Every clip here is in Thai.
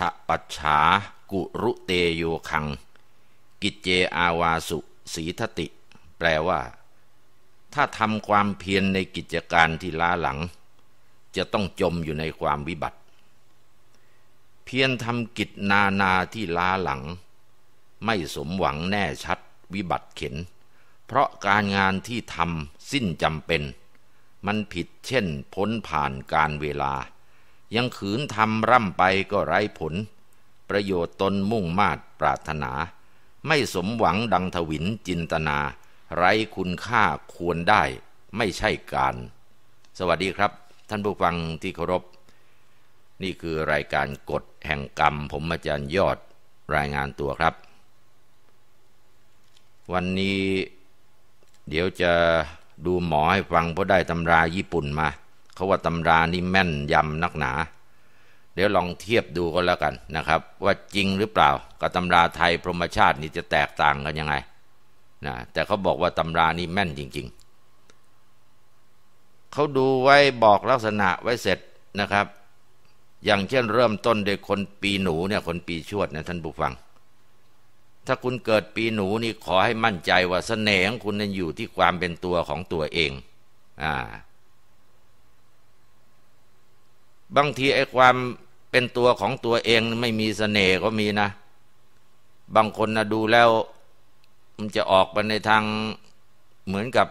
อัปัชฉากุรุเตโยคัง กิจเจอาวาสุสีทติ แปลว่า ถ้าทำความเพียรในกิจการที่ล้าหลัง จะต้องจมอยู่ในความวิบัติ เพียรทำกิจนานาที่ล้าหลัง ไม่สมหวังแน่ชัดวิบัติเข็น เพราะการงานที่ทำสิ้นจำเป็น มันผิดเช่นพ้นผ่านการเวลายังขืนทำร่ำไปก็ไร้ผล ประโยชน์ตนมุ่งมาตรปรารถนา ไม่สมหวังดังทวินจินตนา ไร้คุณค่าควรได้ไม่ใช่การ สวัสดีครับ ท่านผู้ฟังที่เคารพ นี่คือรายการกฎแห่งกรรม ผมอาจารย์ยอดรายงานตัวครับ วันนี้เดี๋ยวจะดูหมอให้ฟังเพราะได้ตำราญี่ปุ่นมาเขาว่าตำรานี่แม่นยำนักหนา เดี๋ยวลองเทียบดูก็แล้วกันนะครับ ว่าจริงหรือเปล่ากับตำราไทยพรหมชาตินี่จะแตกต่างกันยังไงนะแต่เขาบอกว่าตำรานี่แม่นจริงๆ เขาดูไว้บอกลักษณะไว้เสร็จนะครับ อย่างเช่น เริ่มต้นโดยคนปีหนูเนี่ยคนปีชวดนะท่านผู้ฟัง ถ้าคุณเกิดปีหนูนี่ขอให้มั่นใจว่าสเสน่ห์ของคุณนั้นอยู่ที่ความเป็นตัวของตัวเอง อ่าบางทีไอ้ความเป็นตัวของตัวเอง ไม่มีสเสน่ห์ก็มีนะ บางคนนะดูแล้ว มันจะออกไปในทางเหมือนกับ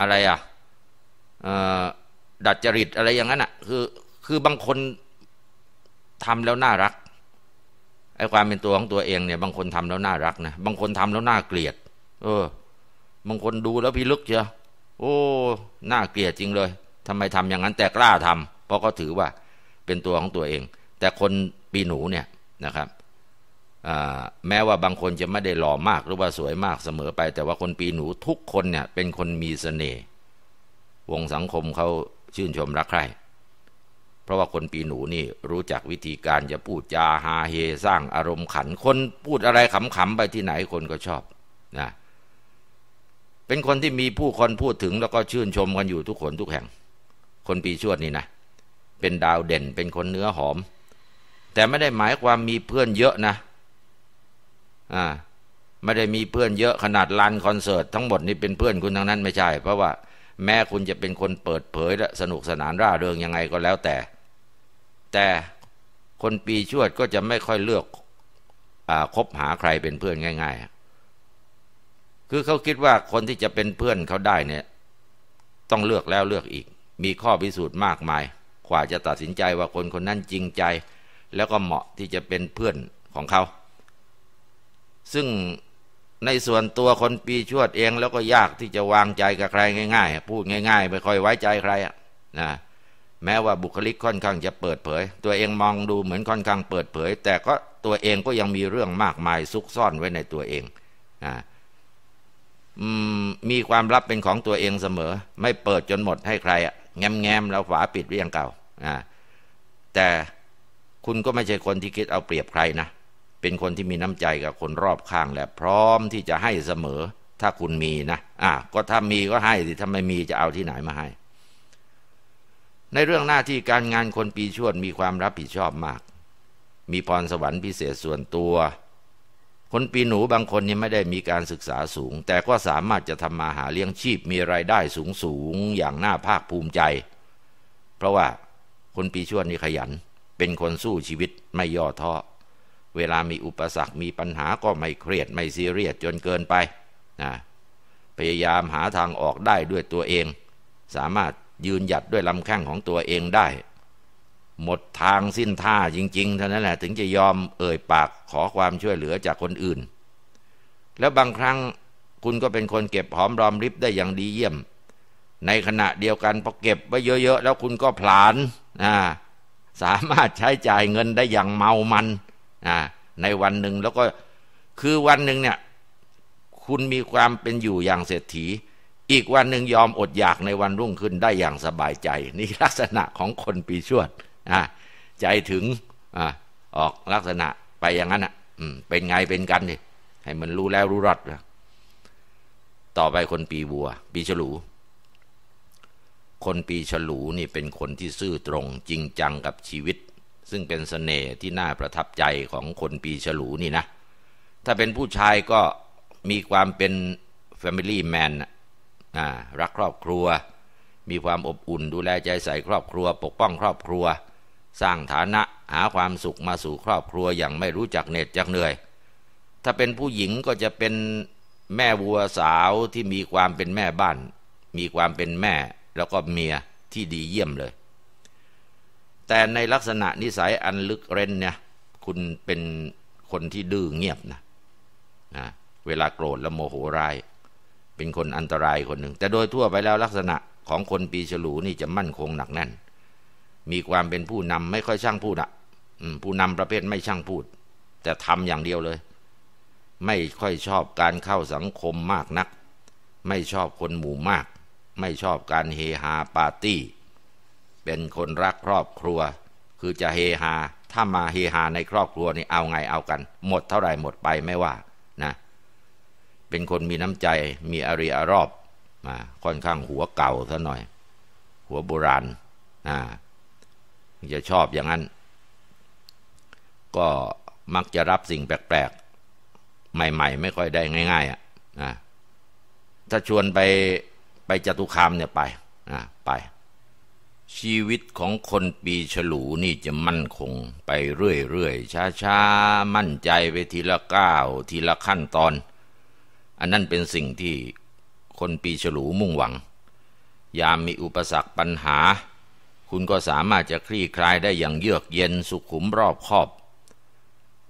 อะไรอะ่ะดัดจริตอะไรอย่างนั้นอ่ะ คือคือบางคนทำแล้วน่ารัก ไอ้ความเป็นตัวของตัวเองเนี่ยบางคนทำแล้วน่ารักนะ บางคนทำแล้วน่าเกลียด เออ บางคนดูแล้วพิลึกเชียโอ้ น่าเกลียดจริงเลยทำไมทำอย่างนั้น แต่กล้าทำเพราะก็ถือว่าเป็นตัวของตัวเอง แต่คนปีหนูเนี่ยนะครับแม้ว่าบางคนจะไม่ได้หล่อมาก หรือว่าสวยมากเสมอไป แต่ว่าคนปีหนูทุกคนเนี่ย เป็นคนมีสเสน่ห์วงสังคมเขาชื่นชมรักใคร่เพราะว่าคนปีหนูนี่ รู้จักวิธีการจะพูดจาฮาเฮสร้าง อารมณ์ขัน คนพูดอะไรขำๆไปที่ไหนคนก็ชอบนะเป็นคนที่มีผู้คนพูดถึงแล้วก็ชื่นชม กันอยู่ทุกคนทุกแห่ง คนปีชวดนี่นะเป็นดาวเด่นเป็นคนเนื้อหอม แต่ไม่ได้หมายความมีเพื่อนเยอะนะ อ่า ไม่ได้มีเพื่อนเยอะ ขนาดลานคอนเสิร์ตทั้งหมดนี่เป็นเพื่อนคุณทั้งนั้น ไม่ใช่เพราะว่าแม้คุณจะเป็นคนเปิดเผยและสนุกสนานร่าเริงยังไงก็แล้วแต่ แต่คนปีชวดก็จะไม่ค่อยเลือกอคบหาใครเป็นเพื่อนง่าย ๆ คือเขาคิดว่าคนที่จะเป็นเพื่อนเขาได้เนี่ย ต้องเลือกแล้วเลือกอีก มีข้อพิสูจน์มากมายกว่าจะตัดสินใจว่าคนคนนั้นจริงใจ แล้วก็เหมาะที่จะเป็นเพื่อนของเขา ซึ่งในส่วนตัวคนปีชวดเองแล้วก็ยากที่จะวางใจกับใครง่ายๆ พูดง่ายๆไม่ค่อยไว้ใจใครนะแม้ว่าบุคลิกค่อนข้างจะเปิดเผย ตัวเองมองดูเหมือนค่อนข้างเปิดเผย แต่ก็ตัวเองก็ยังมีเรื่องมากมายซุกซ่อนไว้ในตัวเองนะมีความลับเป็นของตัวเองเสมอ ไม่เปิดจนหมดให้ใครอ่ะแง้มแง้มแล้วฝาปิดไว้อย่างเก่าอ่า แต่คุณก็ไม่ใช่คนที่คิดเอาเปรียบใครนะ เป็นคนที่มีน้ำใจกับคนรอบข้างและพร้อมที่จะให้เสมอ ถ้าคุณมีนะอ่าก็ถ้ามีก็ให้สิ ถ้าไม่มีจะเอาที่ไหนมาให้ ในเรื่องหน้าที่การงานคนปีชวดมีความรับผิดชอบมาก มีพรสวรรค์พิเศษส่วนตัวคนปีหนูบางคนนี่ไม่ได้มีการศึกษาสูง แต่ก็สามารถจะทำมาหาเลี้ยงชีพมีรายได้สูงสูงอย่างน่าภาคภูมิใจ เพราะว่าคนปีชวดนี่ขยัน เป็นคนสู้ชีวิตไม่ย่อท้อ เวลามีอุปสรรคมีปัญหาก็ไม่เครียดไม่ซีเรียสจนเกินไปนะพยายามหาทางออกได้ด้วยตัวเอง สามารถยืนหยัดด้วยลำแข้งของตัวเองได้ หมดทางสิ้นท่าจริงๆเท่านั้นแหละถึงจะยอมเอ่ยปากขอความช่วยเหลือจากคนอื่น แล้วบางครั้งคุณก็เป็นคนเก็บหอมรอมริบได้อย่างดีเยี่ยม ในขณะเดียวกันพอเก็บไว้เยอะๆแล้วคุณก็ผลาน สามารถใช้จ่ายเงินได้อย่างเมามันนในวันหนึ่งแล้วก็คือวันหนึ่งเนี่ยคุณมีความเป็นอยู่อย่างเศรษฐี อีกวันหนึ่งยอมอดอยากในวันรุ่งขึ้นได้อย่างสบายใจ นี่ลักษณะของคนปีชวดใจถึงออกลักษณะไปอย่างนั้นอ่ะเป็นไงเป็นกันเนี่ยให้มันรู้แล้วรู้รอดนะต่อไปคนปีวัว ปีฉลู คนปีฉลูนี่เป็นคนที่ซื่อตรงจริงจังกับชีวิต ซึ่งเป็นสเสน่ห์ที่น่าประทับใจของคนปีฉลูนี่นะ ถ้าเป็นผู้ชายก็มีความเป็น Family Man รักครอบครัว มีความอบอุ่นดูแลใจใส่ ครอบครัว ปกป้องครอบครัวสร้างฐานะหาความสุขมาสู่ครอบครัวอย่างไม่รู้จักเหน็ดจักเหนื่อย ถ้าเป็นผู้หญิงก็จะเป็นแม่วัวสาวที่มีความเป็นแม่บ้าน มีความเป็นแม่แล้วก็เมียที่ดีเยี่ยมเลย แต่ในลักษณะนิสัยอันลึกเร้นเนี่ย คุณเป็นคนที่ดื้อเงียบนะนะเวลาโกรธและโมโหร้าย เป็นคนอันตรายคนหนึ่ง แต่โดยทั่วไปแล้วลักษณะของคนปีฉลูนี่จะมั่นคงหนักแน่นมีความเป็นผู้นำไม่ค่อยช่างพูดอ่ะผู้นำประเภทไม่ช่างพูดแต่ทำอย่างเดียวเลย ไม่ค่อยชอบการเข้าสังคมมากนัก ไม่ชอบคนหมู่มาก ไม่ชอบการเฮฮาปาร์ตี้ เป็นคนรักครอบครัว คือจะเฮฮาถ้ามาเฮฮาในครอบครัวนี่เอาไงเอากัน หมดเท่าไหร่หมดไปไม่ว่า นะ เป็นคนมีน้ำใจมีอริอรอบมา ค่อนข้างหัวเก่าซะหน่อย หัวโบราณ อ่าจะชอบอย่างนั้น ก็มักจะรับสิ่งแปลกๆ ใหม่ ๆ ไม่ค่อยได้ง่าย ๆอ่ะนะถ้าชวนไปไปจตุคามเนี่ยไปนะไป ชีวิตของคนปีฉลูนี่จะมั่นคง ไปเรื่อยๆ ช้าๆมั่นใจไปทีละก้าว ทีละขั้นตอน อันนั้นเป็นสิ่งที่คนปีฉลูมุ่งหวังยามมีอุปสรรคปัญหาคุณก็สามารถจะคลี่คลายได้อย่างเยือกเย็นสุขุมรอบ คอบ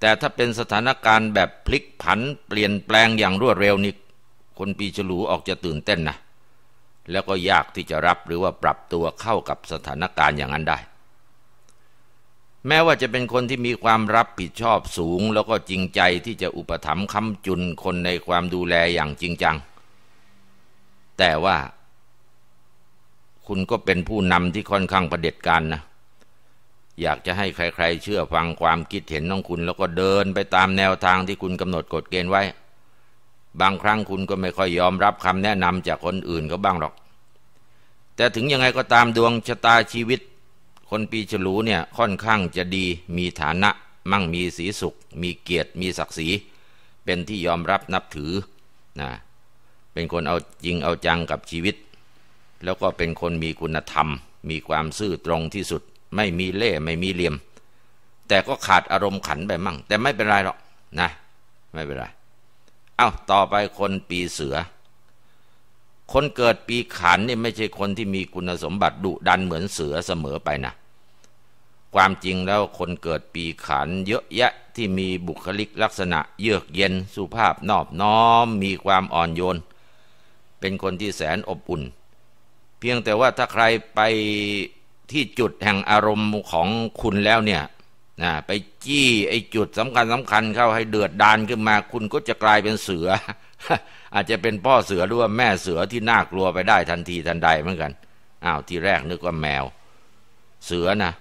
แต่ถ้าเป็นสถานการณ์แบบพลิกผันเปลี่ยนแปลงอย่างรวดเร็วนี่คนปีฉลูออกจะตื่นเต้นนะ แล้วก็ยากที่จะรับหรือว่าปรับตัวเข้ากับสถานการณ์อย่างนั้นได้ แม้ว่าจะเป็นคนที่มีความรับผิดชอบสูงแล้วก็จริงใจที่จะอุปถัมภ์ค้ำจุนคนในความดูแลอย่างจริงจัง แต่ว่าคุณก็เป็นผู้นำที่ค่อนข้างประเด็จการนะ อยากจะให้ใครๆเชื่อฟังความคิดเห็นของคุณแล้วก็เดินไปตามแนวทางที่คุณกำหนดกฎเกณฑ์ไว้ บางครั้งคุณก็ไม่ค่อยยอมรับคำแนะนำจากคนอื่นก็บ้างหรอก แต่ถึงยังไงก็ตามดวงชะตาชีวิต คนปีฉลูเนี่ยค่อนข้างจะดีมีฐานะมั่งมีสีสุข มีเกียรติมีศักดิ์ศรี เป็นที่ยอมรับนับถือนะเป็นคนเอาจริงเอาจังกับชีวิตแล้วก็เป็นคนมีคุณธรรม มีความซื่อตรงที่สุด ไม่มีเล่ไม่มีเหลี่ยม แต่ก็ขาดอารมณ์ขันไปมั่ง แต่ไม่เป็นไรหรอกนะ ไม่เป็นไร เอา้า ต่อไปคนปีเสือ คนเกิดปีขันนี่ไม่ใช่คนที่มีคุณสมบัติดุ ดันเหมือนเสือเสมอไปนะ ความจริงแล้วคนเกิดปีขันเยอะแยะที่มีบุคลิกลักษณะ เยือกเย็น สุภาพนอบน้อม มีความอ่อนโยน เป็นคนที่แสนอบอุ่นเพียงแต่ว่าถ้าใครไปที่จุดแห่งอารมณ์ของคุณแล้วเนี่ยนะไปจี้ไอ้จุดสำคัญสำคัญ เข้าให้เดือดดานขึ้นมา คุณก็จะกลายเป็นเสือ อาจจะเป็นพ่อเสือหรือว่า แม่เสือที่น่ากลัวไปได้ทันทีทันใด เหมือนกัน อ้าว ที่แรกนึกว่าแมว เสือนะ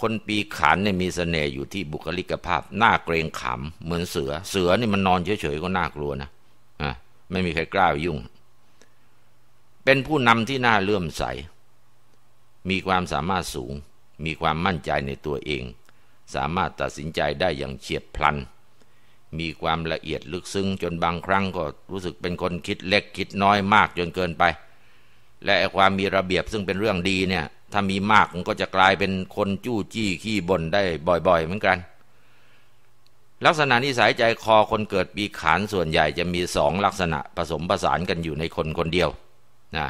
คนปีขานเนี่ยมีสเสน่ห์อยู่ที่บุคลิกภาพหน้าเกรงขำเหมือนเสือ เสือนี่มันนอนเฉยๆก็น่ากลัวนะอ่ะไม่มีใครกล้าไปยุ่งเป็นผู้นำที่น่าเลื่อมใส มีความสามารถสูง มีความมั่นใจในตัวเอง สามารถตัดสินใจได้อย่างเฉียบพลัน มีความละเอียดลึกซึ้งจนบางครั้งก็รู้สึกเป็นคนคิดเล็กคิดน้อยมาก จนเกินไป และความมีระเบียบซึ่งเป็นเรื่องดีเนี่ย ถ้ามีมากมันก็จะกลายเป็นคนจู้จี้ขี้บ่นได้บ่อย ๆ เหมือนกัน ลักษณะนิสัยใจคอคนเกิดปีขานส่วนใหญ่จะมีสองลักษณะผสมผสานกันอยู่ในคนคนเดียวนะ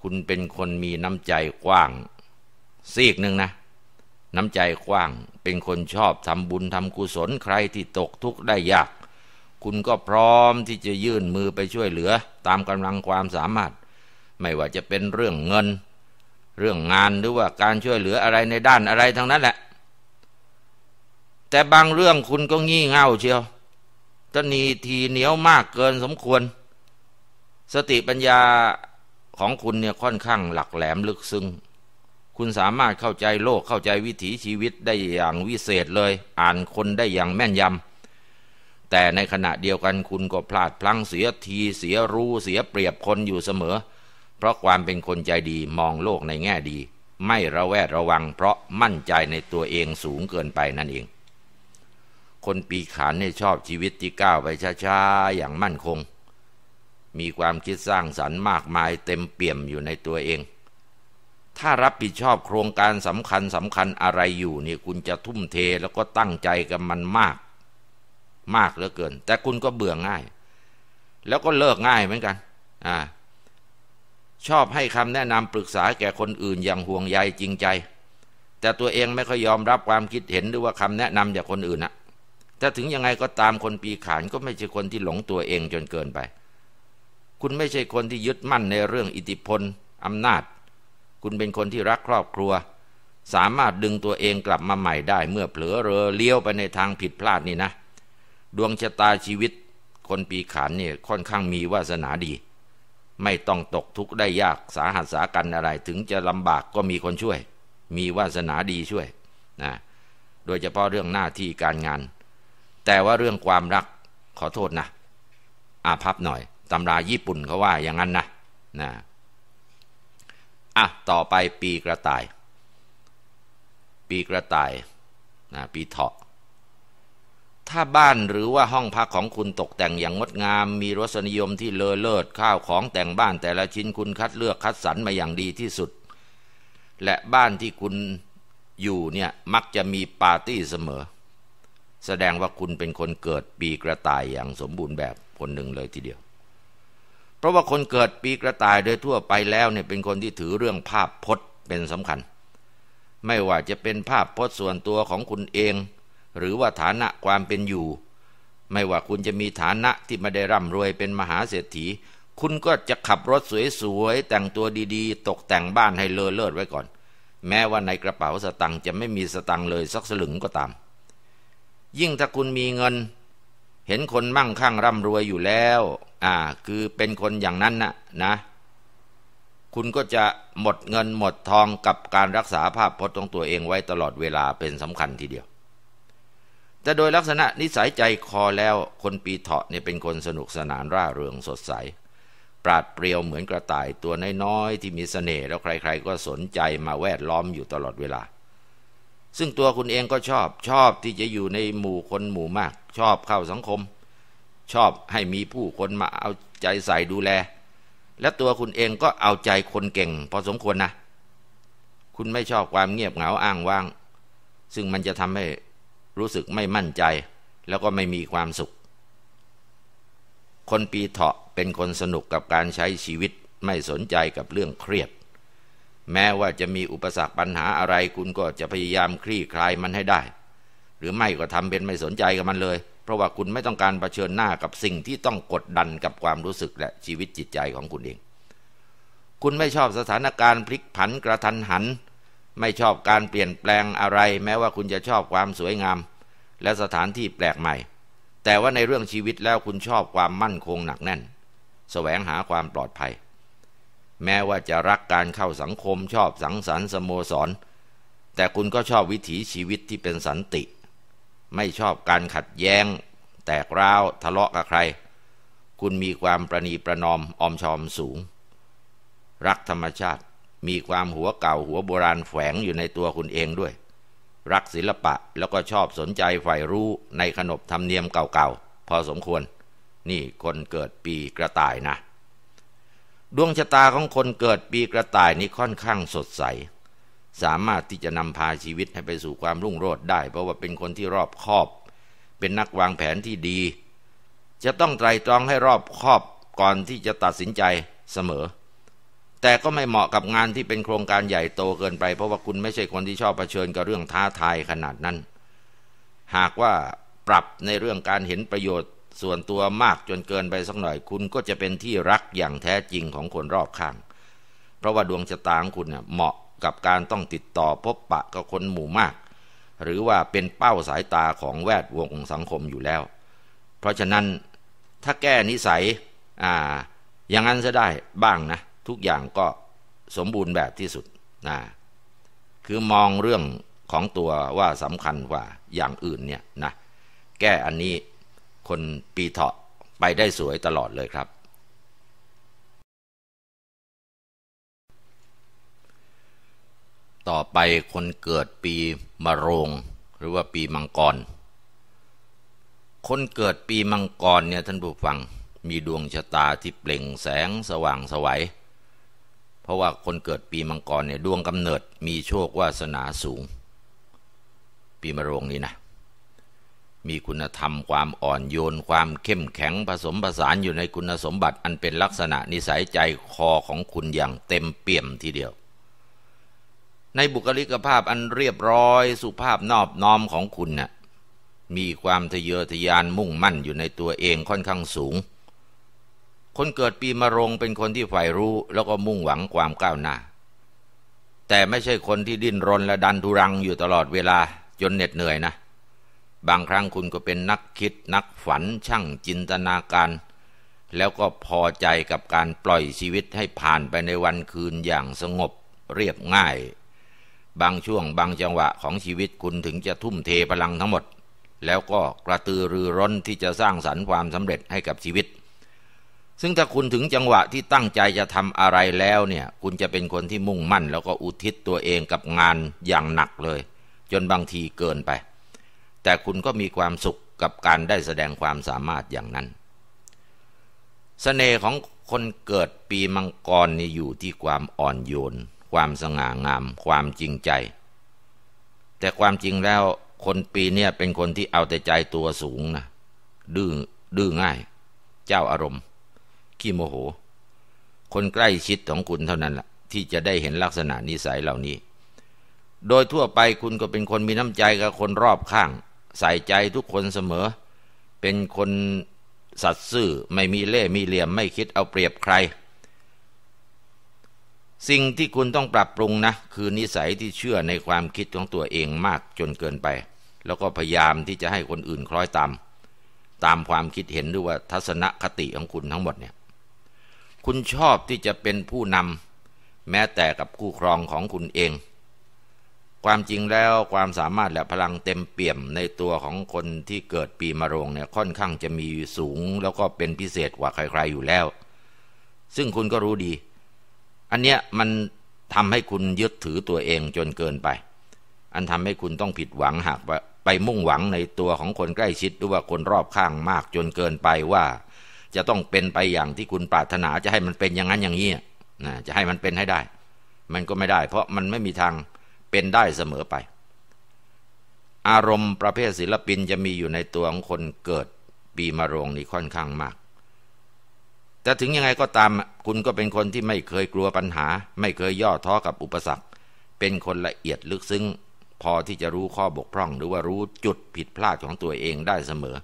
คุณเป็นคนมีน้ำใจกว้าง ซีกหนึ่งนะ น้ำใจกว้างเป็นคนชอบทำบุญทำกุศลใครที่ตกทุกข์ได้ยาก คุณก็พร้อมที่จะยื่นมือไปช่วยเหลือ ตามกำลังความสามารถ ไม่ว่าจะเป็นเรื่องเงิน เรื่องงานหรือว่าการช่วยเหลืออะไรในด้านอะไรทั้งนั้นแหละ แต่บางเรื่องคุณก็งี่เง่าเชียวตนีทีเหนียวมากเกินสมควรสติปัญญาของคุณเนี่ยค่อนข้างหลักแหลมลึกซึ้งคุณสามารถเข้าใจโลกเข้าใจวิถีชีวิตได้อย่างวิเศษเลย อ่านคนได้อย่างแม่นยำแต่ในขณะเดียวกันคุณก็พลาดพลั้งเสียทีเสียรู้เสียเปรียบคนอยู่เสมอ เพราะความเป็นคนใจดีมองโลกในแง่ดี ไม่ระแวดระวังเพราะมั่นใจในตัวเองสูงเกินไปนั่นเอง คนปีขานเนี่ยชอบชีวิตที่ก้าวไปช้าๆอย่างมั่นคงมีความคิดสร้างสรรค์มากมายเต็มเปี่ยมอยู่ในตัวเอง ถ้ารับผิดชอบโครงการสำคัญสำคัญอะไรอยู่นี่คุณจะทุ่มเทแล้วก็ตั้งใจกับมันมาก มากเหลือเกิน แต่คุณก็เบื่อง่าย แล้วก็เลิกง่ายเหมือนกัน อ่า ชอบให้คำแนะนำปรึกษาแก่คนอื่นอย่างห่วงใยจริงใจ แต่ตัวเองไม่ค่อยยอมรับความคิดเห็นหรือว่าคำแนะนำจากคนอื่นนะแต่ถึงยังไงก็ตามคนปีขานก็ไม่ใช่คนที่หลงตัวเองจนเกินไปคุณไม่ใช่คนที่ยึดมั่นในเรื่องอิทธิพลอำนาจ คุณเป็นคนที่รักครอบครัว สามารถดึงตัวเองกลับมาใหม่ได้ เมื่อเผลอเรอเลี้ยวไปในทางผิดพลาดนี่นะ ดวงชะตาชีวิตคนปีขานนี่ค่อนข้างมีวาสนาดี ไม่ต้องตกทุกข์ได้ยาก สาหัสสากันอะไร ถึงจะลำบากก็มีคนช่วย มีวาสนาดีช่วยนะ โดยเฉพาะเรื่องหน้าที่การงาน แต่ว่าเรื่องความรักขอโทษนะ อาพับหน่อยตำราญี่ปุ่นเขาว่าอย่างนั้นนะนะอ่ะต่อไปปีกระต่าย ปีกระต่ายนะปีเถาะถ้าบ้านหรือว่าห้องพักของคุณตกแต่งอย่างงดงาม มีรสนิยมที่เลอเลิศข้าวของแต่งบ้านแต่ละชิ้นคุณคัดเลือกคัดสรรมาอย่างดีที่สุด และบ้านที่คุณอยู่เนี่ยมักจะมีปาร์ตี้เสมอ แสดงว่าคุณเป็นคนเกิดปีกระต่ายอย่างสมบูรณ์แบบคนหนึ่งเลยทีเดียวราะว่าคนเกิดปีกระต่ายโดยทั่วไปแล้วเนี่ยเป็นคนที่ถือเรื่องภาพพจน์เป็นสำคัญ ไม่ว่าจะเป็นภาพพจน์ส่วนตัวของคุณเอง หรือว่าฐานะความเป็นอยู่ ไม่ว่าคุณจะมีฐานะที่ไม่ได้ร่ำรวยเป็นมหาเศรษฐี คุณก็จะขับรถสวยๆ แต่งตัวดีๆ ตกแต่งบ้านให้เลอเลิศไว้ก่อน แม้ว่าในกระเป๋าสตังค์จะไม่มีสตังค์เลยสักสลึงก็ตาม ยิ่งถ้าคุณมีเงิน เห็นคนมั่งคั่งร่ำรวยอยู่แล้วอ่าคือเป็นคนอย่างนั้นนะนะ คุณก็จะหมดเงินหมดทองกับการรักษาภาพพจน์ของตัวเองไว้ตลอดเวลาเป็นสำคัญทีเดียว แต่โดยลักษณะนิสัยใจคอแล้วคนปีเถาะเนี่ยเป็นคนสนุกสนานร่าเริงสดใสปราดเปรียวเหมือนกระต่ายตัวน้อยๆที่มีสเสน่ห์แล้วใครๆก็สนใจมาแวดล้อมอยู่ตลอดเวลา ซึ่งตัวคุณเองก็ชอบชอบที่จะอยู่ในหมู่คนหมู่มากชอบเข้าสังคมชอบให้มีผู้คนมาเอาใจใส่ดูแล และตัวคุณเองก็เอาใจคนเก่งพอสมควรนะคุณไม่ชอบความเงียบเหงาอ้างว้าง ซึ่งมันจะทำให้รู้สึกไม่มั่นใจ แล้วก็ไม่มีความสุข คนปีเถาะเป็นคนสนุกกับการใช้ชีวิตไม่สนใจกับเรื่องเครียดแม้ว่าจะมี อุปสรรคปัญหาอะไร คุณก็จะพยายามคลี่คลายมันให้ได้ หรือไม่ก็ทำเป็นไม่สนใจกับมันเลยเพราะว่าคุณไม่ต้องการรเผชิญหน้ากับสิ่งที่ต้องกดดันกับความรู้สึกและชีวิตจิตใจของคุณเอง คุณไม่ชอบสถานการณ์พลิกผันกระทันหัน ไม่ชอบการเปลี่ยนแปลงอะไร แม้ว่าคุณจะชอบความสวยงาม และสถานที่แปลกใหม่ แต่ว่าในเรื่องชีวิตแล้วคุณชอบความมั่นคงหนักแน่นสแสวงหาความปลอดภัย แม้ว่าจะรักการเข้าสังคมชอบสังสรรค์สโมสร แต่คุณก็ชอบวิถีชีวิตที่เป็นสันติไม่ชอบการขัดแย้ง แตกร้าว ทะเลาะกับใคร คุณมีความประนีประนอมอมชอมสูง รักธรรมชาติมีความหัวเก่าหัวโบราณแฝงอยู่ในตัวคุณเองด้วย รักศิลปะแล้วก็ชอบสนใจใฝ่รู้ในขนบธรรมเนียมเก่าๆ พอสมควร นี่คนเกิดปีกระต่ายนะ ดวงชะตาของคนเกิดปีกระต่ายนี่ค่อนข้างสดใสสามารถที่จะนำพาชีวิตให้ไปสู่ความรุ่งโรจน์ได้ เพราะว่าเป็นคนที่รอบคอบเป็นนักวางแผนที่ดี จะต้องไตรตรองให้รอบคอบก่อนที่จะตัดสินใจเสมอ แต่ก็ไม่เหมาะกับงานที่เป็นโครงการใหญ่โตเกินไป เพราะว่าคุณไม่ใช่คนที่ชอบเผชิญกับเรื่องท้าทายขนาดนั้น หากว่าปรับในเรื่องการเห็นประโยชน์ ส่วนตัวมากจนเกินไปสักหน่อยคุณก็จะเป็นที่รักอย่างแท้จริงของคนรอบข้างเพราะว่าดวงชะตาของคุณเนี่ยเหมาะกับการต้องติดต่อพบปะกับคนหมู่มาก หรือว่าเป็นเป้าสายตาของแวดวงสังคมอยู่แล้ว เพราะฉะนั้นถ้าแก้นิสัยอ่าอย่างนั้นจะได้บ้างนะ ทุกอย่างก็สมบูรณ์แบบที่สุดนะคือมองเรื่องของตัวว่าสำคัญกว่าอย่างอื่นเนี่ยนะแก้อันนี้คนปีเถาะไปได้สวยตลอดเลยครับต่อไปคนเกิดปีมะโรงหรือว่าปีมังกร คนเกิดปีมังกรเนี่ยท่านผู้ฟังมีดวงชะตาที่เปล่งแสงสว่างสวัย เพราะว่าคนเกิดปีมังกรเนี่ยดวงกำเนิดมีโชควาสนาสูง ปีมะโรงนี่นะมีคุณธรรมความอ่อนโยนความเข้มแข็งผสมผสานอยู่ในคุณสมบัติอันเป็นลักษณะนิสัยใจคอของคุณอย่างเต็มเปี่ยมทีเดียวในบุคลิกภาพอันเรียบร้อยสุภาพนอบน้อมของคุณนะ่ะมีความทะเยอทะยานมุ่งมั่นอยู่ในตัวเองค่อนข้างสูง คนเกิดปีมะโรงเป็นคนที่ใฝ่รู้แล้วก็มุ่งหวังความก้าวหน้า แต่ไม่ใช่คนที่ดิ้นรนและดันทุรังอยู่ตลอดเวลา จนเหน็ดเหนื่อยนะ บางครั้งคุณก็เป็นนักคิดนักฝันช่างจินตนาการ แล้วก็พอใจกับการปล่อยชีวิตให้ผ่านไปในวันคืนอย่างสงบ เรียบง่ายบางช่วงบางจังหวะของชีวิตคุณถึงจะทุ่มเทพลังทั้งหมด แล้วก็กระตือรือร้นที่จะสร้างสรรค์ความสำเร็จให้กับชีวิต ซึ่งถ้าคุณถึงจังหวะที่ตั้งใจจะทำอะไรแล้วเนี่ย คุณจะเป็นคนที่มุ่งมั่น แล้วก็อุทิศตัวเองกับงานอย่างหนักเลย จนบางทีเกินไป แต่คุณก็มีความสุขกับการได้แสดงความสามารถอย่างนั้นสเสน่ห์ของคนเกิดปีมังกรนี่อยู่ที่ความอ่อนโยนความสง่างาม ความจริงใจ แต่ความจริงแล้วคนปีเนี่ยเป็นคนที่เอาแต่ใจตัวสูงนะดื้อดื้อง่าย เจ้าอารมณ์ขี้โมโห คนใกล้ชิดของคุณเท่านั้นละ่ะที่จะได้เห็นลักษณะนิสัยเหล่านี้ โดยทั่วไปคุณก็เป็นคนมีน้ำใจกับคนรอบข้างใส่ใจทุกคนเสมอ เป็นคนสัตซ์ซื่อไม่มีเล่ห์มีเหลี่ยม ไม่คิดเอาเปรียบใครสิ่งที่คุณต้องปรับปรุงนะ คือนิสัยที่เชื่อในความคิดของตัวเองมากจนเกินไป แล้วก็พยายามที่จะให้คนอื่นคล้อยตาม ตามความคิดเห็นหรือว่าทัศนคติของคุณทั้งหมดเนี่ย คุณชอบที่จะเป็นผู้นำแม้แต่กับคู่ครองของคุณเอง ความจริงแล้วความสามารถและพลังเต็มเปี่ยมในตัวของคนที่เกิดปีมะโรงเนี่ยค่อนข้างจะมีสูง แล้วก็เป็นพิเศษกว่าใครๆอยู่แล้ว ซึ่งคุณก็รู้ดีอันเนี้ยมันทำให้คุณยึดถือตัวเองจนเกินไป อันทำให้คุณต้องผิดหวังหากไปมุ่งหวังในตัวของคนใกล้ชิดหรือว่าคนรอบข้างมากจนเกินไปว่า จะต้องเป็นไปอย่างที่คุณปรารถนาจะให้มันเป็นอย่างนั้นอย่างนี้นะจะให้มันเป็นให้ได้ มันก็ไม่ได้เพราะมันไม่มีทางเป็นได้เสมอไป อารมณ์ประเภทศิลปินจะมีอยู่ในตัวของคนเกิดปีมะโรงนี่ค่อนข้างมากแต่ถึงยังไงก็ตามคุณก็เป็นคนที่ไม่เคยกลัวปัญหา ไม่เคยย่อท้อกับอุปสรรคเป็นคนละเอียดลึกซึ้งพอที่จะรู้ข้อบกพร่อง หรือว่ารู้จุดผิดพลาดของตัวเองได้เสมอ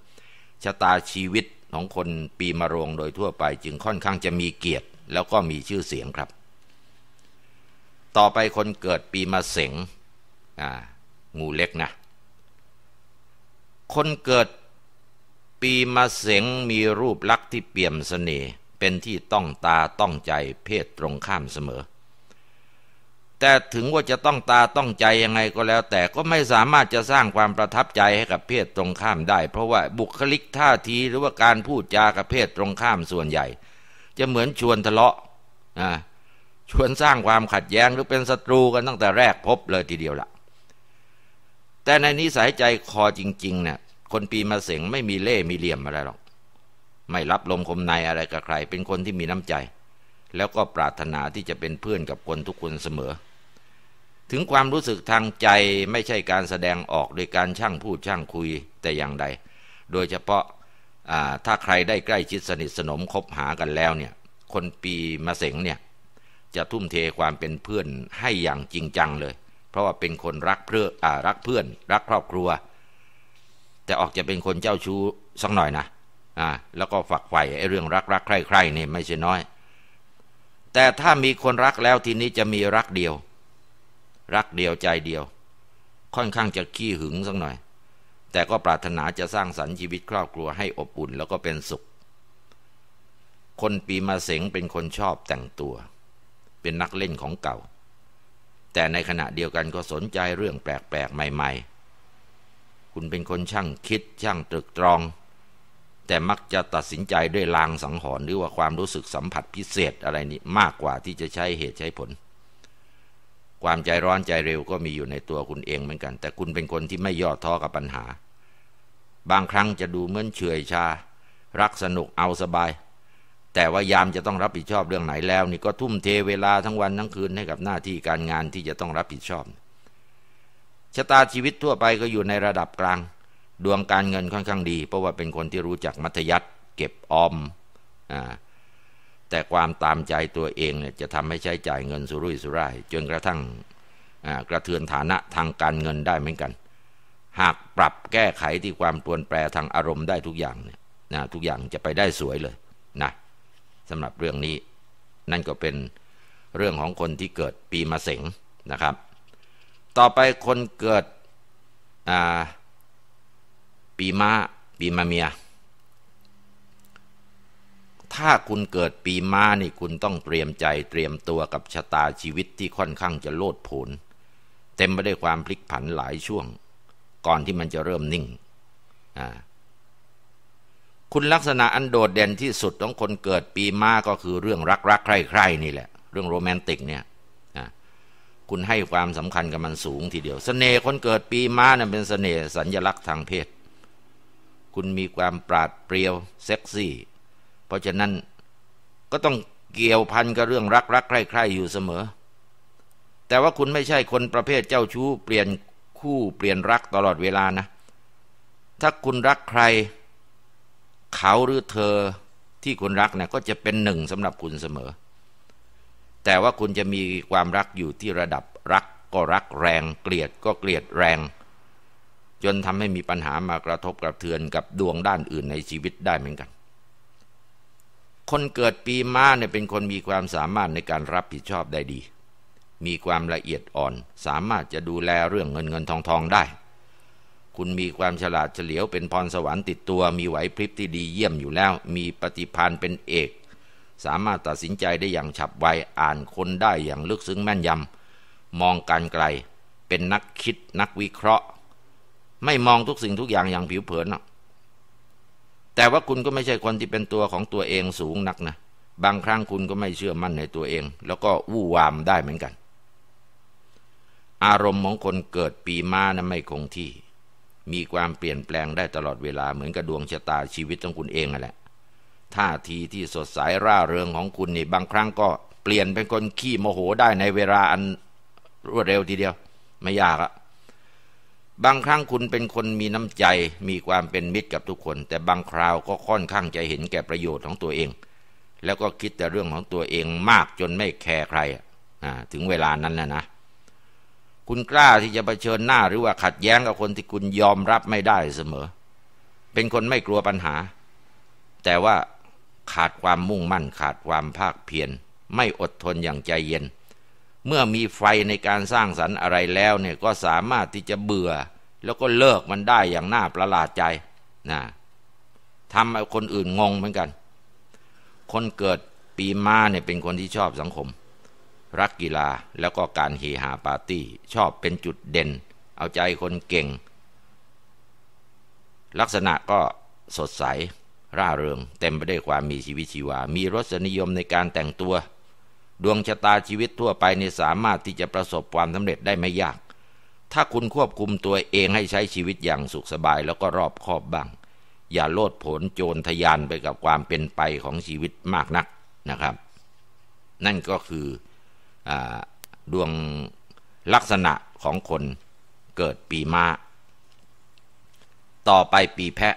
ชะตาชีวิตของคนปีมะโรงโดยทั่วไปจึงค่อนข้างจะมีเกียรติ แล้วก็มีชื่อเสียงครับ ต่อไปคนเกิดปีมะเสงงูเล็กนะคนเกิดปีมะเสงมีรูปลักษณ์ที่เปี่ยมสเสน่ห์เป็นที่ต้องตาต้องใจเพศตรงข้ามเสมอ แต่ถึงว่าจะต้องตาต้องใจยังไงก็แล้ว แต่ก็ไม่สามารถจะสร้างความประทับใจให้กับเพศตรงข้ามได้ เพราะว่าบุคลิกท่าทีหรือว่าการพูดจากับเพศตรงข้ามส่วนใหญ่ จะเหมือนชวนทะเลาะนะชวนสร้างความขัดแย้งหรือเป็นศัตรูกันตั้งแต่แรกพบเลยทีเดียวละ่ะ แต่ในนิสัยใจคอจริงๆเนะี่ยคนปีมาเสงไม่มีเล่มีเหลี่ยมอะไรหรอกไม่รับลมคมในอะไรกับใคร เป็นคนที่มีน้ำใจ แล้วก็ปรารถนาที่จะเป็นเพื่อนกับคนทุกคนเสมอ ถึงความรู้สึกทางใจไม่ใช่การแสดงออกโดยการช่างพูดช่างคุยแต่อย่างใด โดยเฉพาะถ้าใครได้ใกล้ชิดสนิทสนมคบหากันแล้วเนี่ย คนปีมะเสงเนี่ยจะทุ่มเทความเป็นเพื่อนให้อย่างจริงจังเลย เพราะว่าเป็นคนรักเพื่ออรักเพื่อน รักครอบครัว แต่ออกจะเป็นคนเจ้าชู้สักหน่อยนะอ่าแล้วก็ฝักใฝ่ไอ้เรื่องรักรักใคร่ใคร่นี่ไม่ใช่น้อย แต่ถ้ามีคนรักแล้วทีนี้จะมีรักเดียว รักเดียวใจเดียว ค่อนข้างจะขี้หึงสักหน่อย แต่ก็ปรารถนาจะสร้างสรรค์ชีวิตครอบครัวให้อบอุ่นแล้วก็เป็นสุข คนปีมาเสงเป็นคนชอบแต่งตัว เป็นนักเล่นของเก่า แต่ในขณะเดียวกันก็สนใจเรื่องแปลกๆ ใหม่ๆ คุณเป็นคนช่างคิดช่างตรึกตรองแต่มักจะตัดสินใจด้วยลางสังหรณ์หรือว่าความรู้สึกสัมผัสพิเศษอะไรนี้มากกว่าที่จะใช้เหตุใช้ผล ความใจร้อนใจเร็วก็มีอยู่ในตัวคุณเองเหมือนกัน แต่คุณเป็นคนที่ไม่ย่อท้อกับปัญหา บางครั้งจะดูเหมือนเฉยชา รักสนุกเอาสบาย แต่ว่ายามจะต้องรับผิดชอบเรื่องไหนแล้วนี่ก็ทุ่มเทเวลาทั้งวันทั้งคืนให้กับหน้าที่การงานที่จะต้องรับผิดชอบชะตาชีวิตทั่วไปก็อยู่ในระดับกลางดวงการเงินค่อนข้างดี เพราะว่าเป็นคนที่รู้จักมัธยัติเก็บออมอแต่ความตามใจตัวเองเนี่ยจะทำให้ใช้จ่ายเงินสุรุ่ยสุร่ายจนกระทั่งกระเทือนฐานะทางการเงินได้เหมือนกัน หากปรับแก้ไขที่ความปวนแปรทางอารมณ์ได้ทุกอย่างเนี่ยนะทุกอย่างจะไปได้สวยเลยนะสำหรับเรื่องนี้นั่นก็เป็นเรื่องของคนที่เกิดปีมะเสงนะครับ ต่อไปคนเกิดอ่าปีม้าปีมาเมีย ถ้าคุณเกิดปีม้านี่ คุณต้องเตรียมใจเตรียมตัวกับชะตาชีวิตที่ค่อนข้างจะโลดโผนเต็มไปด้วยความพลิกผันหลายช่วง ก่อนที่มันจะเริ่มนิ่ง คุณลักษณะ อันโดดเด่นที่สุดของคนเกิดปีม้าก็คือเรื่องรักๆ ใคร่ๆนี่แหละ เรื่องโรแมนติกเนี่ยคุณให้ความสำคัญกับมันสูงทีเดียวสเสน่ห์คนเกิดปีม้านะ่ะเป็นสเสน่ห์สัญญลักษณ์ทางเพศคุณมีความปราดเปรียวเซ็กซี่ เพราะฉะนั้นก็ต้องเกี่ยวพันกับเรื่องรักรักใคร่ๆอยู่เสมอ แต่ว่าคุณไม่ใช่คนประเภทเจ้าชู้ เปลี่ยนคู่เปลี่ยนรักตลอดเวลานะ ถ้าคุณรักใคร เขาหรือเธอที่คุณรักนะก็จะเป็นหนึ่งสำหรับคุณเสมอ แต่ว่าคุณจะมีความรักอยู่ที่ระดับรักก็รักแรง เกลียดก็เกลียดแรงจนทำให้มีปัญหามากระทบกระเทือนกับดวงด้านอื่นในชีวิตได้เหมือนกัน คนเกิดปีม้าเนี่ยเป็นคนมีความสามารถในการรับผิดชอบได้ดี มีความละเอียดอ่อน สามารถจะดูแลเรื่องเงินเงินทองทองได้ คุณมีความฉลาดเฉลียวเป็นพรสวรรค์ติดตัว มีไหวพริบที่ดีเยี่ยมอยู่แล้ว มีปฏิพานเป็นเอก สามารถตัดสินใจได้อย่างฉับไว อ่านคนได้อย่างลึกซึ้งแม่นยำมองการไกล เป็นนักคิดนักวิเคราะห์ไม่มองทุกสิ่งทุกอย่าง อย่างผิวเผินนะแต่ว่าคุณก็ไม่ใช่คนที่เป็นตัวของตัวเองสูงนักนะ บางครั้งคุณก็ไม่เชื่อมั่นในตัวเอง แล้วก็วู่วามได้เหมือนกัน อารมณ์ของคนเกิดปีมานะไม่คงที่ มีความเปลี่ยนแปลงได้ตลอดเวลา เหมือนกับดวงชะตาชีวิตของคุณเองนั่นแหละ ท่าทีที่สดใสร่าเริงของคุณนี่บางครั้งก็เปลี่ยนเป็นคนขี้โมโหได้ในเวลาอันรวดเร็วทีเดียว ไม่ยากอะบางครั้งคุณเป็นคนมีน้ำใจ มีความเป็นมิตรกับทุกคน แต่บางคราวก็ค่อนข้างจะเห็นแก่ประโยชน์ของตัวเอง แล้วก็คิดแต่เรื่องของตัวเองมากจนไม่แคร์ใครถึงเวลานั้นแล้วนะ คุณกล้าที่จะะเผชิญหน้าหรือว่าขัดแย้งกับคนที่คุณยอมรับไม่ได้เสมอ เป็นคนไม่กลัวปัญหา แต่ว่าขาดความมุ่งมั่น ขาดความภาคเพียรไม่อดทนอย่างใจเย็นเมื่อมีไฟในการสร้างสรรค์อะไรแล้วเนี่ยก็สามารถที่จะเบื่อ แล้วก็เลิกมันได้อย่างน่าประหลาดใจนะทำให้คนอื่นงงเหมือนกัน คนเกิดปีมาเนี่ยเป็นคนที่ชอบสังคม รักกีฬาแล้วก็การเฮฮาปาร์ตี้ ชอบเป็นจุดเด่น เอาใจคนเก่ง ลักษณะก็สดใส ร่าเริง เต็มไปด้วยความมีชีวิตชีวา มีรสนิยมในการแต่งตัวดวงชะตาชีวิตทั่วไปนี่สามารถที่จะประสบความสำเร็จได้ไม่ยาก ถ้าคุณควบคุมตัวเองให้ใช้ชีวิตอย่างสุขสบายแล้วก็รอบคอบบ้าง อย่าโลดผลโจรทยานไปกับความเป็นไปของชีวิตมากนักนะครับ นั่นก็คืออดวงลักษณะของคนเกิดปีมา้าต่อไปปีแพะ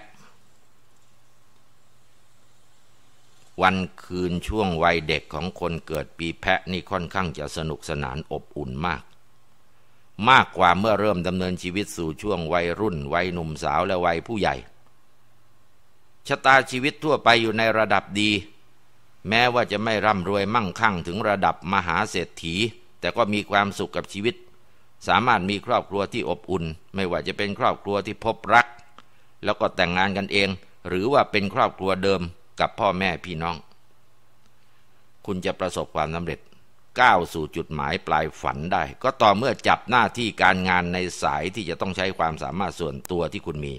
วันคืนช่วงวัยเด็กของคนเกิดปีแพะนี่ค่อนข้างจะสนุกสนานอบอุ่นมาก มากกว่าเมื่อเริ่มดำเนินชีวิตสู่ช่วงวัยรุ่นวัยหนุ่มสาว และวัยผู้ใหญ่ชะตาชีวิตทั่วไปอยู่ในระดับดี แม้ว่าจะไม่ร่ำรวยมั่งคั่งถึงระดับมหาเศรษฐี แต่ก็มีความสุขกับชีวิต สามารถมีครอบครัวที่อบอุ่น ไม่ว่าจะเป็นครอบครัวที่พบรัก แล้วก็แต่งงานกันเอง หรือว่าเป็นครอบครัวเดิมกับพ่อแม่พี่น้อง คุณจะประสบความสำเร็จก้าวสู่จุดหมายปลายฝันได้ ก็ต่อเมื่อจับหน้าที่การงานในสายที่จะต้องใช้ความสามารถส่วนตัวที่คุณมี